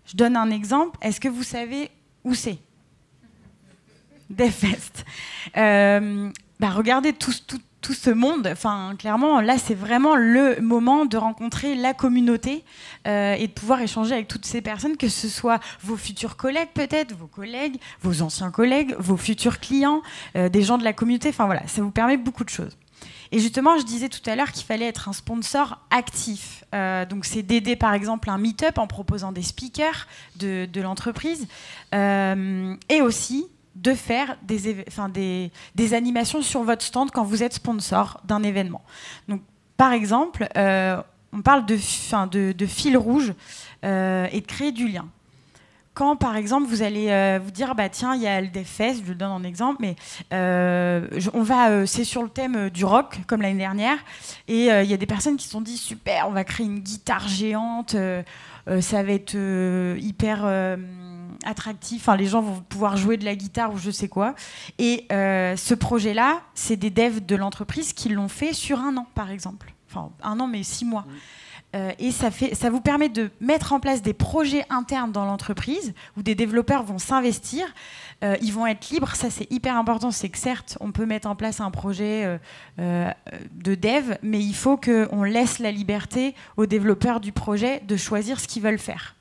[SPEAKER 1] Je donne un exemple. Est-ce que vous savez où c'est Des Euh, bah regardez tous, tout, tout ce monde. Enfin, clairement, là, c'est vraiment le moment de rencontrer la communauté euh, et de pouvoir échanger avec toutes ces personnes, que ce soit vos futurs collègues peut-être, vos collègues, vos anciens collègues, vos futurs clients, euh, des gens de la communauté. Enfin voilà, ça vous permet beaucoup de choses. Et justement, je disais tout à l'heure qu'il fallait être un sponsor actif. Euh, donc, c'est d'aider par exemple un meet-up en proposant des speakers de, l'entreprise. et aussi, de faire des, des, animations sur votre stand quand vous êtes sponsor d'un événement. Donc, par exemple, euh, on parle de, de, fil rouge euh, et de créer du lien. Quand, par exemple, vous allez euh, vous dire, ah bah tiens, il y a fêtes, je le donne en exemple, mais on va, c'est sur le thème du rock, comme l'année dernière, et il y a des personnes qui se sont dit, super, on va créer une guitare géante, ça va être hyper attractif. Enfin, les gens vont pouvoir jouer de la guitare ou je sais quoi. Et euh, ce projet-là, c'est des devs de l'entreprise qui l'ont fait sur un an, par exemple. Enfin, un an, mais six mois. Euh, et ça, fait, ça vous permet de mettre en place des projets internes dans l'entreprise où des développeurs vont s'investir. Euh, ils vont être libres, ça c'est hyper important. C'est que certes, on peut mettre en place un projet de dev, mais il faut qu'on laisse la liberté aux développeurs du projet de choisir ce qu'ils veulent faire.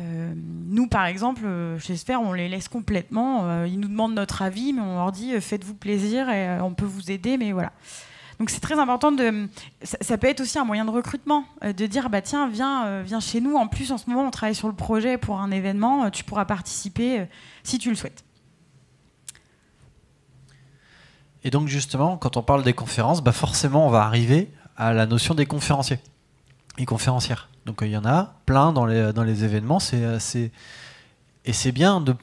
[SPEAKER 1] Euh, nous, par exemple, j'espère, euh, on les laisse complètement. Euh, ils nous demandent notre avis, mais on leur dit faites-vous plaisir et on peut vous aider, mais voilà. Donc c'est très important de. Ça, peut être aussi un moyen de recrutement, de dire bah tiens viens viens chez nous. En plus en ce moment on travaille sur le projet pour un événement, tu pourras participer si tu le souhaites.
[SPEAKER 2] Et donc justement quand on parle des conférences, bah forcément on va arriver à la notion des conférenciers et conférencières. Donc euh, il y en a plein dans les, dans les événements. C'est, euh, et c'est bien de,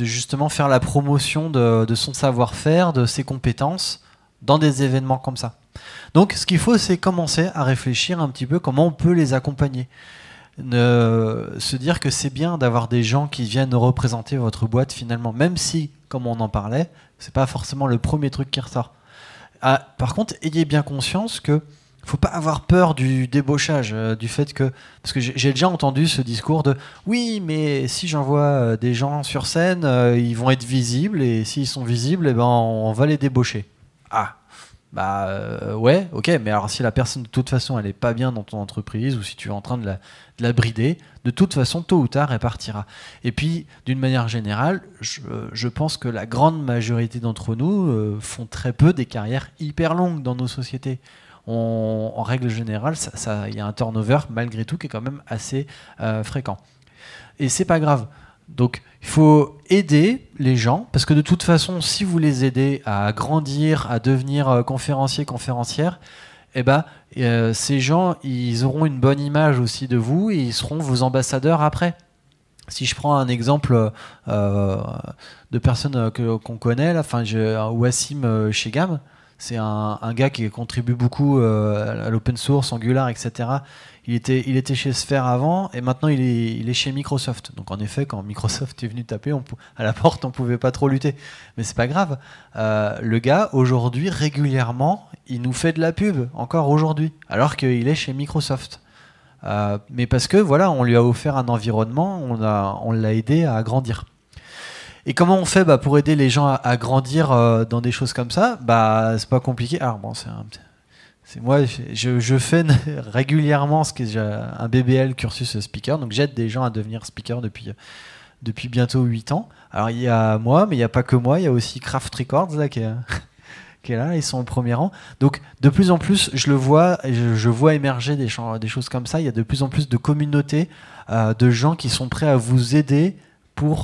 [SPEAKER 2] justement faire la promotion de, son savoir-faire, de ses compétences dans des événements comme ça. Donc ce qu'il faut, c'est commencer à réfléchir un petit peu comment on peut les accompagner. Ne, se dire que c'est bien d'avoir des gens qui viennent représenter votre boîte finalement, même si, comme on en parlait, c'est pas forcément le premier truc qui ressort. Ah, par contre, ayez bien conscience que faut pas avoir peur du débauchage, euh, du fait que. Parce que j'ai déjà entendu ce discours de oui, mais si j'envoie euh, des gens sur scène, euh, ils vont être visibles et s'ils sont visibles, eh ben, on va les débaucher. Ah, bah ouais, ok, mais alors si la personne de toute façon elle n'est pas bien dans ton entreprise ou si tu es en train de la, brider, de toute façon, tôt ou tard, elle partira. Et puis, d'une manière générale, je pense que la grande majorité d'entre nous font très peu des carrières hyper longues dans nos sociétés en règle générale, il y a un turnover malgré tout qui est quand même assez euh, fréquent. Et c'est pas grave. Donc il faut aider les gens, parce que de toute façon, si vous les aidez à grandir, à devenir euh, conférencier, conférencière, eh ben, euh, ces gens, ils auront une bonne image aussi de vous et ils seront vos ambassadeurs après. Si je prends un exemple de personnes qu'on connaît, enfin, Wassim Chegam, c'est un, gars qui contribue beaucoup euh, à l'open source, Angular, etc. Il était, il était chez Sphere avant et maintenant il est, chez Microsoft. Donc en effet, quand Microsoft est venu taper à la porte, on pouvait pas trop lutter. Mais c'est pas grave. Euh, le gars, aujourd'hui, régulièrement, il nous fait de la pub, encore aujourd'hui, alors qu'il est chez Microsoft. Euh, mais parce que voilà, on lui a offert un environnement, on l'a on aidé à grandir. Et comment on fait bah, pour aider les gens à, grandir euh, dans des choses comme ça Bah, c'est pas compliqué. Alors ah, bon, c'est un moi, je, fais régulièrement ce un BBL cursus speaker, donc j'aide des gens à devenir speaker depuis depuis bientôt 8 ans. Alors il y a moi, mais il n'y a pas que moi, il y a aussi Craft Records qui est, là, ils sont au premier rang. Donc de plus en plus, je le vois, je, vois émerger des, des, choses comme ça. Il y a de plus en plus de communautés, euh, de gens qui sont prêts à vous aider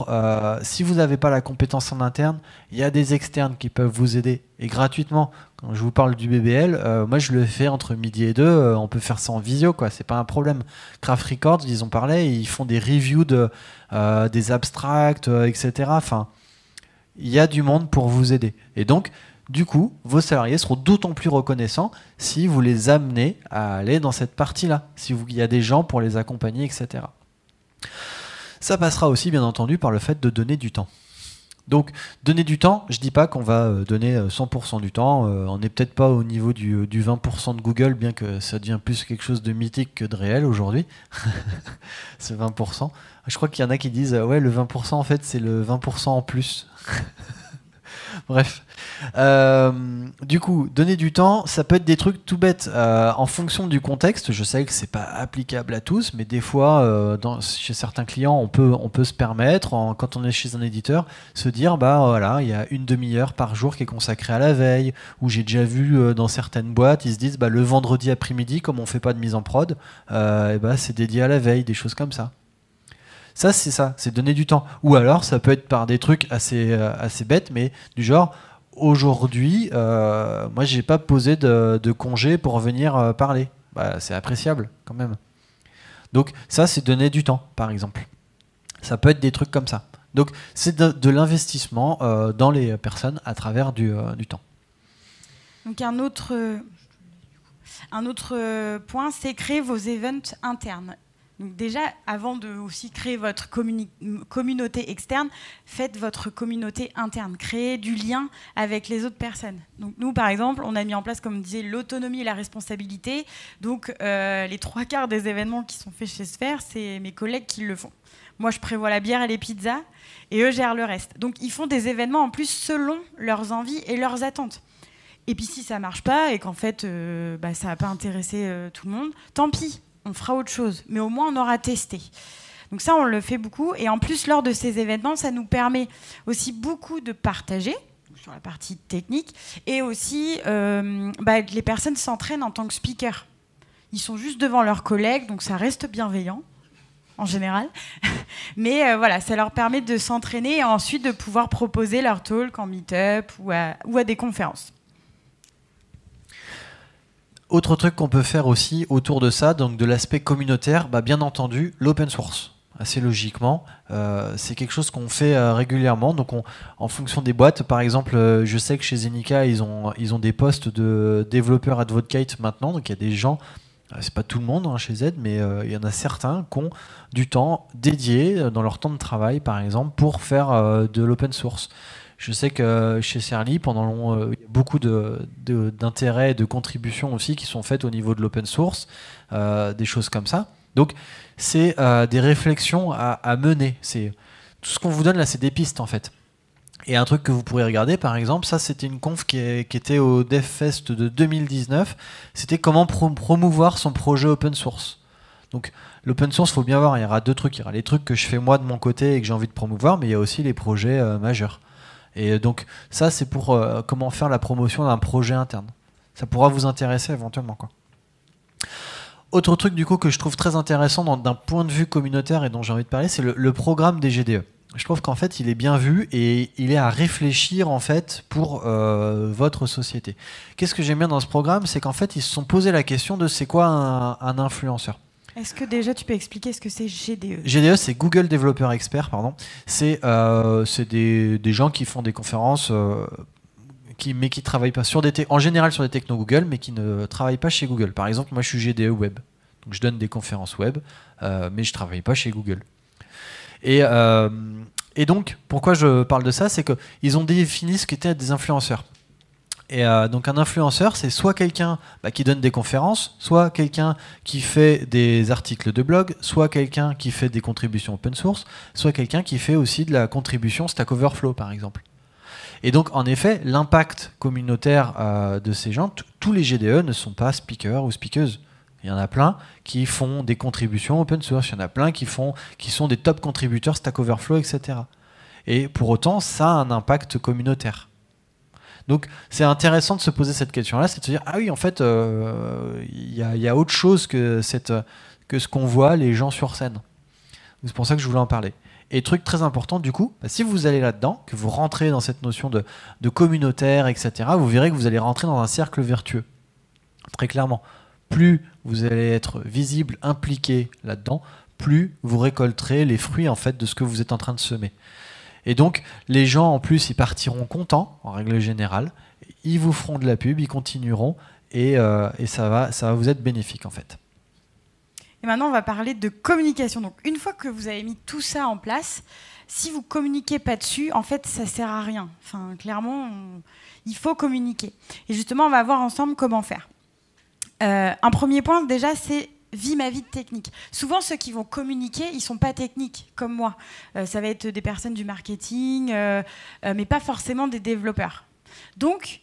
[SPEAKER 2] euh, si vous n'avez pas la compétence en interne, il y a des externes qui peuvent vous aider et gratuitement. Quand je vous parle du BBL, euh, moi je le fais entre midi et deux, euh, on peut faire ça en visio, quoi, c'est pas un problème. Craft Records, ils ont parlé, ils font des reviews de, des abstracts, etc. Enfin, il y a du monde pour vous aider. Et donc, du coup, vos salariés seront d'autant plus reconnaissants si vous les amenez à aller dans cette partie-là, si vous, il y a des gens pour les accompagner, etc. Ça passera aussi, bien entendu, par le fait de donner du temps. Donc, donner du temps, je dis pas qu'on va euh, donner 100% euh, du temps. Euh, on n'est peut-être pas au niveau du, du 20% de Google, bien que ça devient plus quelque chose de mythique que de réel aujourd'hui. ce 20%. Je crois qu'il y en a qui disent, ouais, le 20%, en fait, c'est le 20% en plus. Bref. Euh, du coup, donner du temps, ça peut être des trucs tout bêtes. Euh, en fonction du contexte, je sais que c'est pas applicable à tous, mais des fois, euh, chez certains clients, on peut, on peut se permettre, quand on est chez un éditeur, se dire bah voilà, il y a une demi-heure par jour qui est consacrée à la veille, ou j'ai déjà vu dans certaines boîtes, ils se disent bah le vendredi après-midi, comme on fait pas de mise en prod, et eh bah, ben, c'est dédié à la veille, des choses comme ça. Ça, c'est ça, c'est donner du temps. Ou alors, ça peut être par des trucs assez, euh, assez bêtes, mais du genre, aujourd'hui, euh, moi, j'ai pas posé de, congé pour venir euh, parler. Bah, c'est appréciable quand même. Donc, ça, c'est donner du temps, par exemple. Ça peut être des trucs comme ça. Donc, c'est de, l'investissement euh, dans les personnes à travers du, temps.
[SPEAKER 1] Donc, un autre. Un autre point, c'est créer vos events internes. Donc déjà, avant de aussi créer votre communauté externe, faites votre communauté interne, créez du lien avec les autres personnes. Donc nous, par exemple, on a mis en place, comme on disait, l'autonomie et la responsabilité. Donc euh, les trois quarts des événements qui sont faits chez Sphere, c'est mes collègues qui le font. Moi, je prévois la bière et les pizzas, et eux gèrent le reste. Donc ils font des événements en plus selon leurs envies et leurs attentes. Et puis si ça marche pas et qu'en fait euh, bah, ça n'a pas intéressé euh, tout le monde, tant pis on fera autre chose, mais au moins on aura testé. Donc ça, on le fait beaucoup. Et en plus, lors de ces événements, ça nous permet aussi beaucoup de partager sur la partie technique et aussi euh, bah, les personnes s'entraînent en tant que speakers. Ils sont juste devant leurs collègues, donc ça reste bienveillant en général. Mais euh, voilà, ça leur permet de s'entraîner et ensuite de pouvoir proposer leur talk en meet-up ou à des conférences.
[SPEAKER 2] Autre truc qu'on peut faire aussi autour de ça, donc de l'aspect communautaire, bah, bien entendu, l'open source assez logiquement. Euh, c'est quelque chose qu'on fait euh, régulièrement. Donc, on, en fonction des boîtes, par exemple, euh, je sais que chez Zenica, ils ont, ils ont des postes de développeurs advocate maintenant. Donc, il y a des gens, c'est pas tout le monde hein, chez Z, mais il y en a certains qui ont du temps dédié dans leur temps de travail, par exemple, pour faire de l'open source. Je sais que chez Serli pendant euh, il y a beaucoup d'intérêts de, et de contributions aussi qui sont faites au niveau de l'open source, euh, des choses comme ça. Donc, c'est euh, des réflexions à, mener. C'est tout ce qu'on vous donne là, c'est des pistes en fait. Et un truc que vous pourrez regarder, par exemple, ça c'était une conf qui, était au DevFest de 2019, c'était comment promouvoir son projet open source. Donc l'open source, il faut bien voir, il y aura deux trucs. Il y aura les trucs que je fais moi de mon côté et que j'ai envie de promouvoir, mais il y a aussi les projets majeurs. Et euh, donc ça, c'est pour euh, comment faire la promotion d'un projet interne. Ça pourra vous intéresser éventuellement. Quoi. Autre truc du coup que je trouve très intéressant d'un point de vue communautaire et dont j'ai envie de parler, c'est le, programme des GDE. Je trouve qu'en fait, il est bien vu et il est à réfléchir en fait pour euh, votre société. Qu'est-ce que j'aime bien dans ce programme, c'est qu'en fait, ils se sont posé la question de c'est quoi un influenceur.
[SPEAKER 1] Est-ce que déjà tu peux expliquer ce que c'est GDE GDE,
[SPEAKER 2] c'est Google Developer Expert, pardon. C'est euh, des, gens qui font des conférences. Euh, qui, mais qui travaillent pas sur des en général sur des techno Google, mais qui ne travaillent pas chez Google. Par exemple, moi je suis GDE web, donc je donne des conférences web, euh, mais je travaille pas chez Google. Et, et donc, pourquoi je parle de ça, c'est qu'ils ont défini ce qu'étaient des influenceurs. Et euh, donc un influenceur, c'est soit quelqu'un bah, qui donne des conférences, soit quelqu'un qui fait des articles de blog, soit quelqu'un qui fait des contributions open source, soit quelqu'un qui fait aussi de la contribution Stack Overflow par exemple. Et donc en effet, l'impact communautaire euh, de ces gens, tous les GDE ne sont pas speakers ou speakeuses. Il y en a plein qui font des contributions open source, il y en a plein qui, font, qui sont des top contributeurs Stack Overflow, etc. Et pour autant, ça a un impact communautaire. Donc c'est intéressant de se poser cette question-là, c'est de se dire, ah oui, en fait, euh, il y, a autre chose que, ce qu'on voit les gens sur scène. C'est pour ça que je voulais en parler. Et truc très important, du coup, bah, si vous allez là-dedans, que vous rentrez dans cette notion de, de communautaire, etc., vous verrez que vous allez rentrer dans un cercle vertueux. Très clairement. Plus vous allez être visible, impliqué là-dedans, plus vous récolterez les fruits en fait de ce que vous êtes en train de semer. Et donc, les gens, en plus, ils partiront contents, en règle générale. Ils vous feront de la pub, ils continueront, euh, et, ça, va, ça va vous être bénéfique, en fait.
[SPEAKER 1] Et maintenant, on va parler de communication. Donc, une fois que vous avez mis tout ça en place, si vous communiquez pas dessus, en fait, ça sert à rien. Enfin, clairement, il faut communiquer. Et justement, on va voir ensemble comment faire. Euh, un premier point, déjà, c'est vis ma vie de technique. Souvent, ceux qui vont communiquer, ils sont pas techniques comme moi. Euh, ça va être des personnes du marketing, euh, euh, mais pas forcément des développeurs. Donc,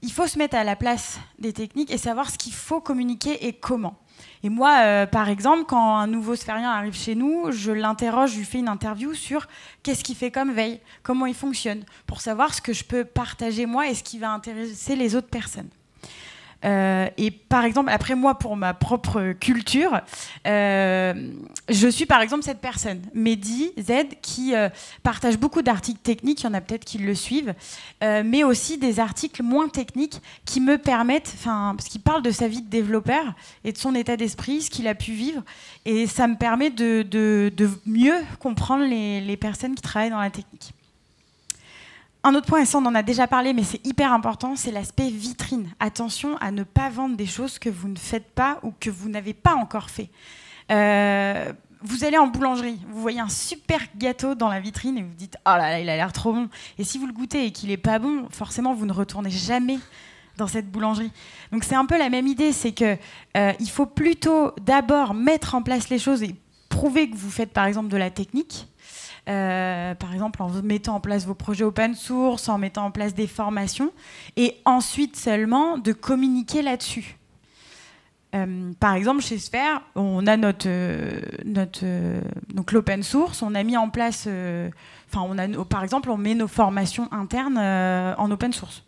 [SPEAKER 1] il faut se mettre à la place des techniques et savoir ce qu'il faut communiquer et comment. Et moi, par exemple, quand un nouveau sphérien arrive chez nous, je l'interroge, je lui fais une interview sur qu'est-ce qu'il fait comme veille, comment il fonctionne, pour savoir ce que je peux partager moi et ce qui va intéresser les autres personnes. Euh, et par exemple, après moi, pour ma propre culture, euh, je suis par exemple cette personne, Mehdi Z, qui euh, partage beaucoup d'articles techniques, il y en a peut-être qui le suivent, mais aussi des articles moins techniques qui me permettent, parce qu'il parle de sa vie de développeur et de son état d'esprit, ce qu'il a pu vivre, et ça me permet de, mieux comprendre les personnes qui travaillent dans la technique. Un autre point, et ça on en a déjà parlé, mais c'est hyper important, c'est l'aspect vitrine. Attention à ne pas vendre des choses que vous ne faites pas ou que vous n'avez pas encore fait. Euh, vous allez en boulangerie, vous voyez un super gâteau dans la vitrine et vous dites Oh là là, il a l'air trop bon. Et si vous le goûtez et qu'il n'est pas bon, forcément, vous ne retournez jamais dans cette boulangerie. Donc c'est un peu la même idée, c'est qu'il euh, faut plutôt d'abord mettre en place les choses et prouver que vous faites par exemple de la technique. Euh, par exemple en mettant en place vos projets open source, en mettant en place des formations, et ensuite seulement de communiquer là-dessus. Euh, par exemple, chez Sphere, on a notre, euh, donc l'open source, on a mis en place, enfin, on a, oh, par exemple, on met nos formations internes en open source.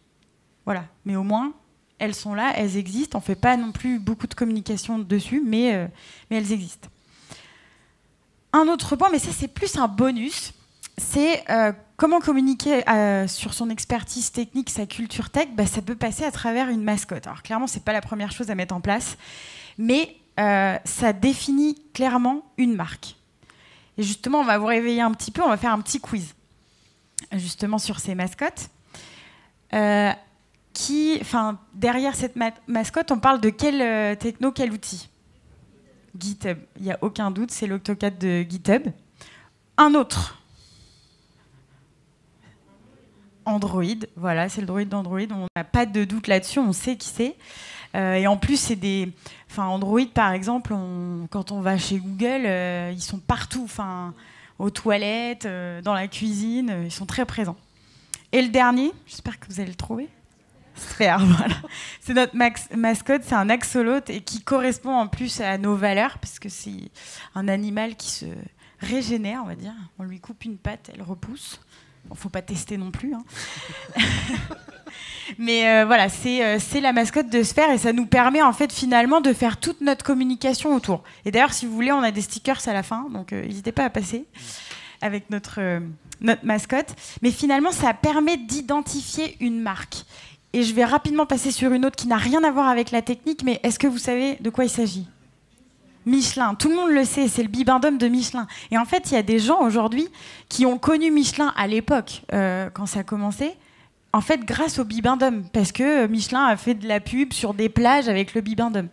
[SPEAKER 1] Voilà. Mais au moins, elles sont là, elles existent. On fait pas non plus beaucoup de communication dessus, mais, mais elles existent. Un autre point, mais ça c'est plus un bonus, c'est euh, comment communiquer euh, sur son expertise technique, sa culture tech, bah, ça peut passer à travers une mascotte. Alors clairement, n'est pas la première chose à mettre en place, mais euh, ça définit clairement une marque. Et justement, on va vous réveiller un petit peu, on va faire un petit quiz justement sur ces mascottes. qui, derrière cette mascotte, on parle de quel techno, quel outil GitHub. Il n'y a aucun doute, c'est l'OctoCat de GitHub. Un autre. Android, voilà, c'est le droïde d'Android. On n'a pas de doute là-dessus, on sait qui c'est. Euh, et en plus, c'est des. Enfin, Android, par exemple, quand on va chez Google, euh, ils sont partout. Enfin, aux toilettes, euh, dans la cuisine, ils sont très présents. Et le dernier, j'espère que vous allez le trouver. C'est notre mascotte, c'est un axolote et qui correspond en plus à nos valeurs, puisque c'est un animal qui se régénère, on va dire. On lui coupe une patte, elle repousse. ne faut pas tester non plus. Hein. Mais euh, voilà, c'est euh, c'est la mascotte de Sphère et ça nous permet en fait finalement de faire toute notre communication autour. Et d'ailleurs, si vous voulez, on a des stickers à la fin, donc euh, n'hésitez pas à passer avec notre, notre mascotte. Mais finalement, ça permet d'identifier une marque et je vais rapidement passer sur une autre qui n'a rien à voir avec la technique, mais est-ce que vous savez de quoi il s'agit Michelin, tout le monde le sait, c'est le bibendum de Michelin. Et en fait, il y a des gens aujourd'hui qui ont connu Michelin à l'époque, euh, quand ça a commencé, en fait, grâce au bibendum, parce que Michelin a fait de la pub sur des plages avec le bibendum.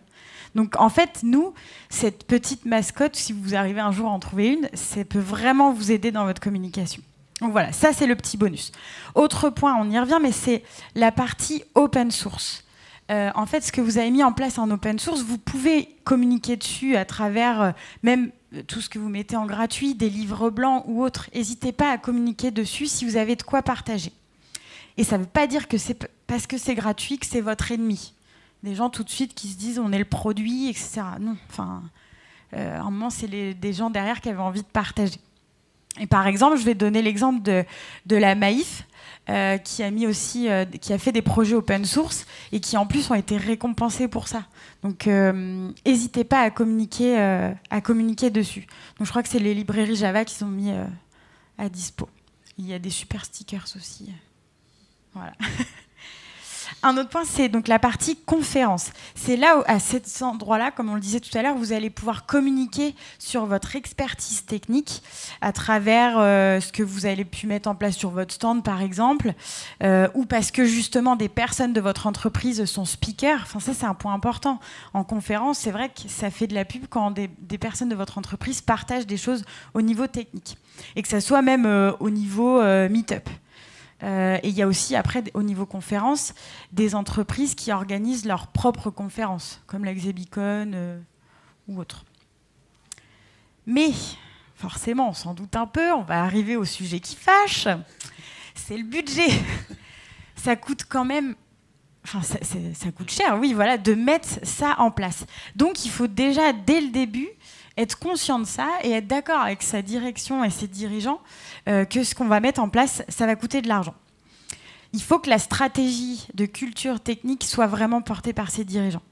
[SPEAKER 1] Donc en fait, nous, cette petite mascotte, si vous arrivez un jour à en trouver une, ça peut vraiment vous aider dans votre communication. Donc voilà, ça c'est le petit bonus. Autre point, on y revient, mais c'est la partie open source. Euh, en fait, ce que vous avez mis en place en open source, vous pouvez communiquer dessus à travers euh, même euh, tout ce que vous mettez en gratuit, des livres blancs ou autres. N'hésitez pas à communiquer dessus si vous avez de quoi partager. Et ça ne veut pas dire que c'est parce que c'est gratuit que c'est votre ennemi. Des gens tout de suite qui se disent on est le produit, etc. Non, enfin, à un moment, c'est des gens derrière qui avaient envie de partager. Et par exemple, je vais donner l'exemple de, de la Maïf. Euh, qui a mis aussi, euh, qui a fait des projets open source et qui en plus ont été récompensés pour ça. Donc, euh, n'hésitez pas à communiquer, à communiquer dessus. Donc, je crois que c'est les librairies Java qui sont mis à dispo. Il y a des super stickers aussi. Voilà. Un autre point, c'est donc la partie conférence. C'est là, où, à cet endroit-là, comme on le disait tout à l'heure, vous allez pouvoir communiquer sur votre expertise technique à travers euh, ce que vous avez pu mettre en place sur votre stand, par exemple, euh, ou parce que justement des personnes de votre entreprise sont speakers. Enfin, ça, c'est un point important. En conférence, c'est vrai que ça fait de la pub quand des, personnes de votre entreprise partagent des choses au niveau technique et que ça soit même euh, au niveau meet-up. Euh, et il y a aussi, après, au niveau conférence, des entreprises qui organisent leurs propres conférences, comme l'Exhibicon euh, ou autre. Mais, forcément, on s'en doute un peu, on va arriver au sujet qui fâche c'est le budget. Ça coûte quand même. Enfin, ça, coûte cher, oui, voilà, de mettre ça en place. Donc, il faut déjà, dès le début, être conscient de ça et être d'accord avec sa direction et ses dirigeants euh, que ce qu'on va mettre en place, ça va coûter de l'argent. Il faut que la stratégie de culture technique soit vraiment portée par ses dirigeants.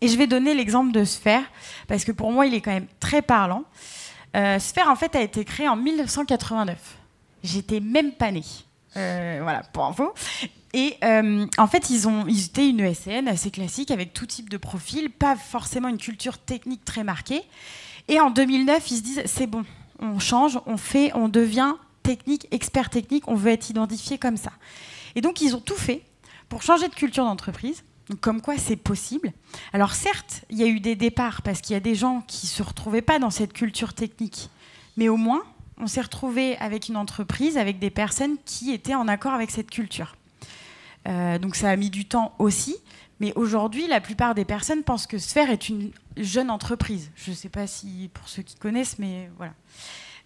[SPEAKER 1] Et je vais donner l'exemple de Sphère, parce que pour moi, il est quand même très parlant. Euh, Sphère, en fait, a été créé en 1989. J'étais même pas née. Euh, voilà, pour info. Et euh, en fait, ils, ont, étaient une ESN assez classique avec tout type de profil, pas forcément une culture technique très marquée. Et en 2009, ils se disent c'est bon, on change, on fait, on devient technique, expert technique, on veut être identifié comme ça. Et donc, ils ont tout fait pour changer de culture d'entreprise. Comme quoi c'est possible. Alors certes, il y a eu des départs parce qu'il y a des gens qui ne se retrouvaient pas dans cette culture technique. Mais au moins, on s'est retrouvé avec une entreprise, avec des personnes qui étaient en accord avec cette culture. Euh, donc ça a mis du temps aussi. Mais aujourd'hui, la plupart des personnes pensent que Sphère est une jeune entreprise. Je ne sais pas si pour ceux qui connaissent, mais voilà.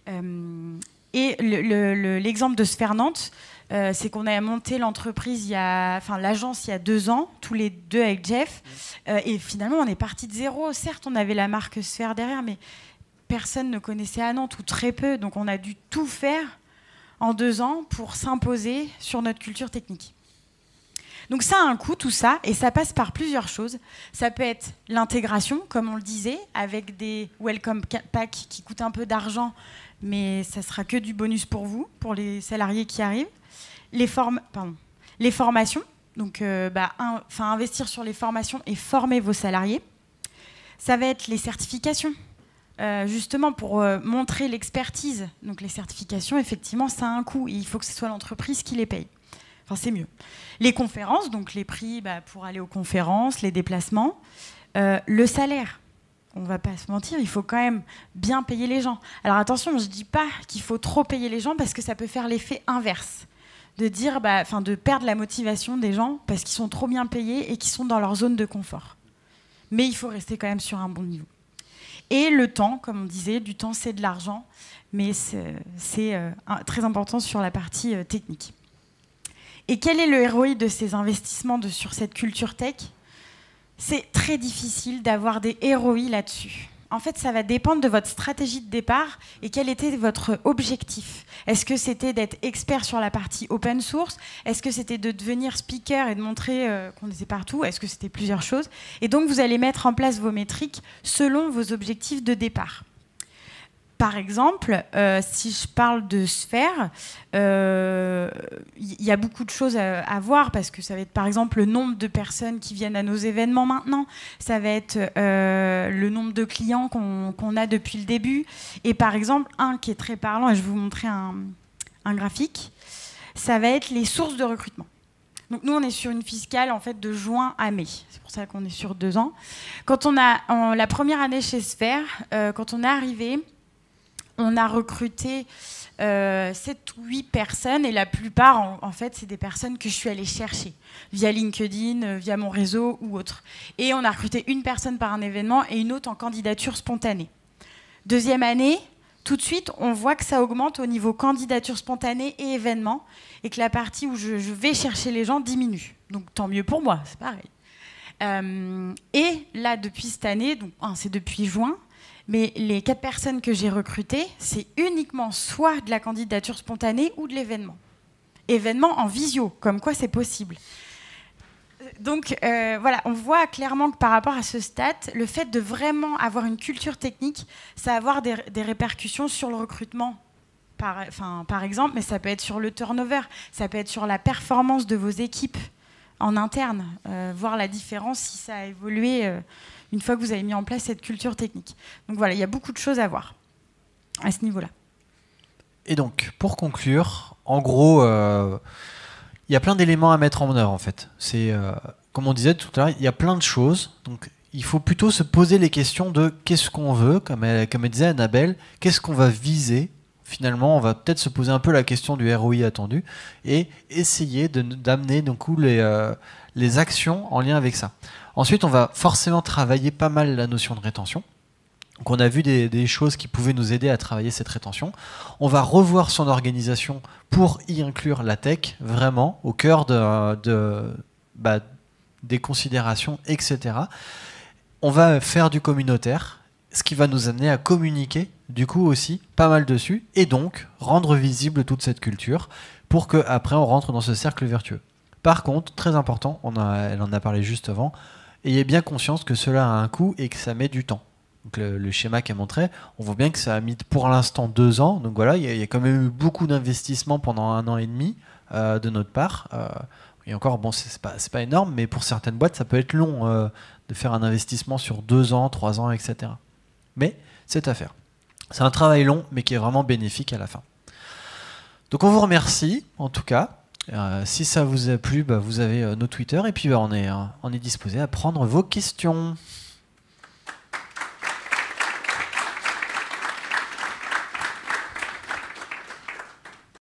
[SPEAKER 1] Euh, et l'exemple de Sphère Nantes, euh, c'est qu'on a monté l'entreprise, enfin l'agence il y a deux ans, tous les deux avec Jeff. Mmh. et finalement, on est parti de zéro. Certes, on avait la marque Sphère derrière, mais personne ne connaissait à Nantes ou très peu. Donc on a dû tout faire en deux ans pour s'imposer sur notre culture technique. Donc ça a un coût, tout ça, et ça passe par plusieurs choses. Ça peut être l'intégration, comme on le disait, avec des welcome packs qui coûtent un peu d'argent, mais ça sera que du bonus pour vous, pour les salariés qui arrivent. Les, formations, donc euh, bah, investir sur les formations et former vos salariés. Ça va être les certifications. Euh, justement pour euh, montrer l'expertise. Donc les certifications, effectivement, ça a un coût. Et il faut que ce soit l'entreprise qui les paye. Enfin, c'est mieux. Les conférences, donc les prix bah, pour aller aux conférences, les déplacements, euh, le salaire. On va pas se mentir, il faut quand même bien payer les gens. Alors attention, je ne dis pas qu'il faut trop payer les gens parce que ça peut faire l'effet inverse de dire, bah, enfin, de perdre la motivation des gens parce qu'ils sont trop bien payés et qu'ils sont dans leur zone de confort. Mais il faut rester quand même sur un bon niveau. Et le temps, comme on disait, du temps c'est de l'argent, mais c'est euh, très important sur la partie euh, technique. Et quel est le héroïne de ces investissements sur cette culture tech C'est très difficile d'avoir des héroïs là-dessus. En fait, ça va dépendre de votre stratégie de départ et quel était votre objectif. Est-ce que c'était d'être expert sur la partie open source Est-ce que c'était de devenir speaker et de montrer euh, qu'on était partout Est-ce que c'était plusieurs choses Et donc, vous allez mettre en place vos métriques selon vos objectifs de départ par exemple, euh, si je parle de sphère, il euh, y a beaucoup de choses à, voir parce que ça va être par exemple le nombre de personnes qui viennent à nos événements maintenant, ça va être euh, le nombre de clients qu'on a depuis le début. Et par exemple, un qui est très parlant, et je vais vous montrer un, graphique, ça va être les sources de recrutement. Donc nous, on est sur une fiscale en fait de juin à mai. C'est pour ça qu'on est sur deux ans. Quand on a la première année chez Sphère, quand on est arrivé, on a recruté 7 euh, ou 8 personnes et la plupart, en, fait, c'est des personnes que je suis allée chercher via LinkedIn, euh, via mon réseau ou autre. Et on a recruté une personne par un événement et une autre en candidature spontanée. Deuxième année, tout de suite, on voit que ça augmente au niveau candidature spontanée et événement et que la partie où je, vais chercher les gens diminue. Donc tant mieux pour moi, c'est pareil. Euh, et là, depuis cette année, donc, hein, c'est depuis juin, mais les quatre personnes que j'ai recrutées, c'est uniquement soit de la candidature spontanée ou de l'événement. Événement en visio, comme quoi c'est possible. Donc euh, voilà, on voit clairement que par rapport à ce stat, le fait de vraiment avoir une culture technique, ça va avoir des, répercussions sur le recrutement par exemple, mais ça peut être sur le turnover, ça peut être sur la performance de vos équipes en interne, euh, voir la différence, si ça a évolué euh, une fois que vous avez mis en place cette culture technique. Donc voilà, il y a beaucoup de choses à voir à ce niveau-là.
[SPEAKER 2] Et donc, pour conclure, en gros, euh, il y a plein d'éléments à mettre en œuvre en fait. C'est, comme on disait tout à l'heure, il y a plein de choses. Donc, il faut plutôt se poser les questions de qu'est-ce qu'on veut, comme comme disait Annabelle, qu'est-ce qu'on va viser finalement, on va peut-être se poser un peu la question du ROI attendu et essayer d'amener les, euh, les actions en lien avec ça. Ensuite, on va forcément travailler pas mal la notion de rétention. on a vu des, choses qui pouvaient nous aider à travailler cette rétention. On va revoir son organisation pour y inclure la tech vraiment au cœur de, bah, des considérations, etc. On va faire du communautaire, ce qui va nous amener à communiquer du coup aussi pas mal dessus, et donc rendre visible toute cette culture pour après on rentre dans ce cercle vertueux. Par contre, très important, on a, elle en a parlé juste avant, ayez bien conscience que cela a un coût et que ça met du temps. Donc le, schéma schéma est montré, on voit bien que ça a mis pour l'instant deux ans, donc voilà, il y, a quand même eu beaucoup d'investissements pendant un an et demi euh, de notre part. Euh, et encore, bon, c'est pas, énorme, mais pour certaines boîtes, ça peut être long euh, de faire un investissement sur deux ans, trois ans, etc. Mais c'est à faire. C'est un travail long, mais qui est vraiment bénéfique à la fin. Donc on vous remercie, en tout cas. Euh, si ça vous a plu, bah, vous avez euh, nos Twitter et puis bah, on, est, euh, on est disposé à prendre vos questions.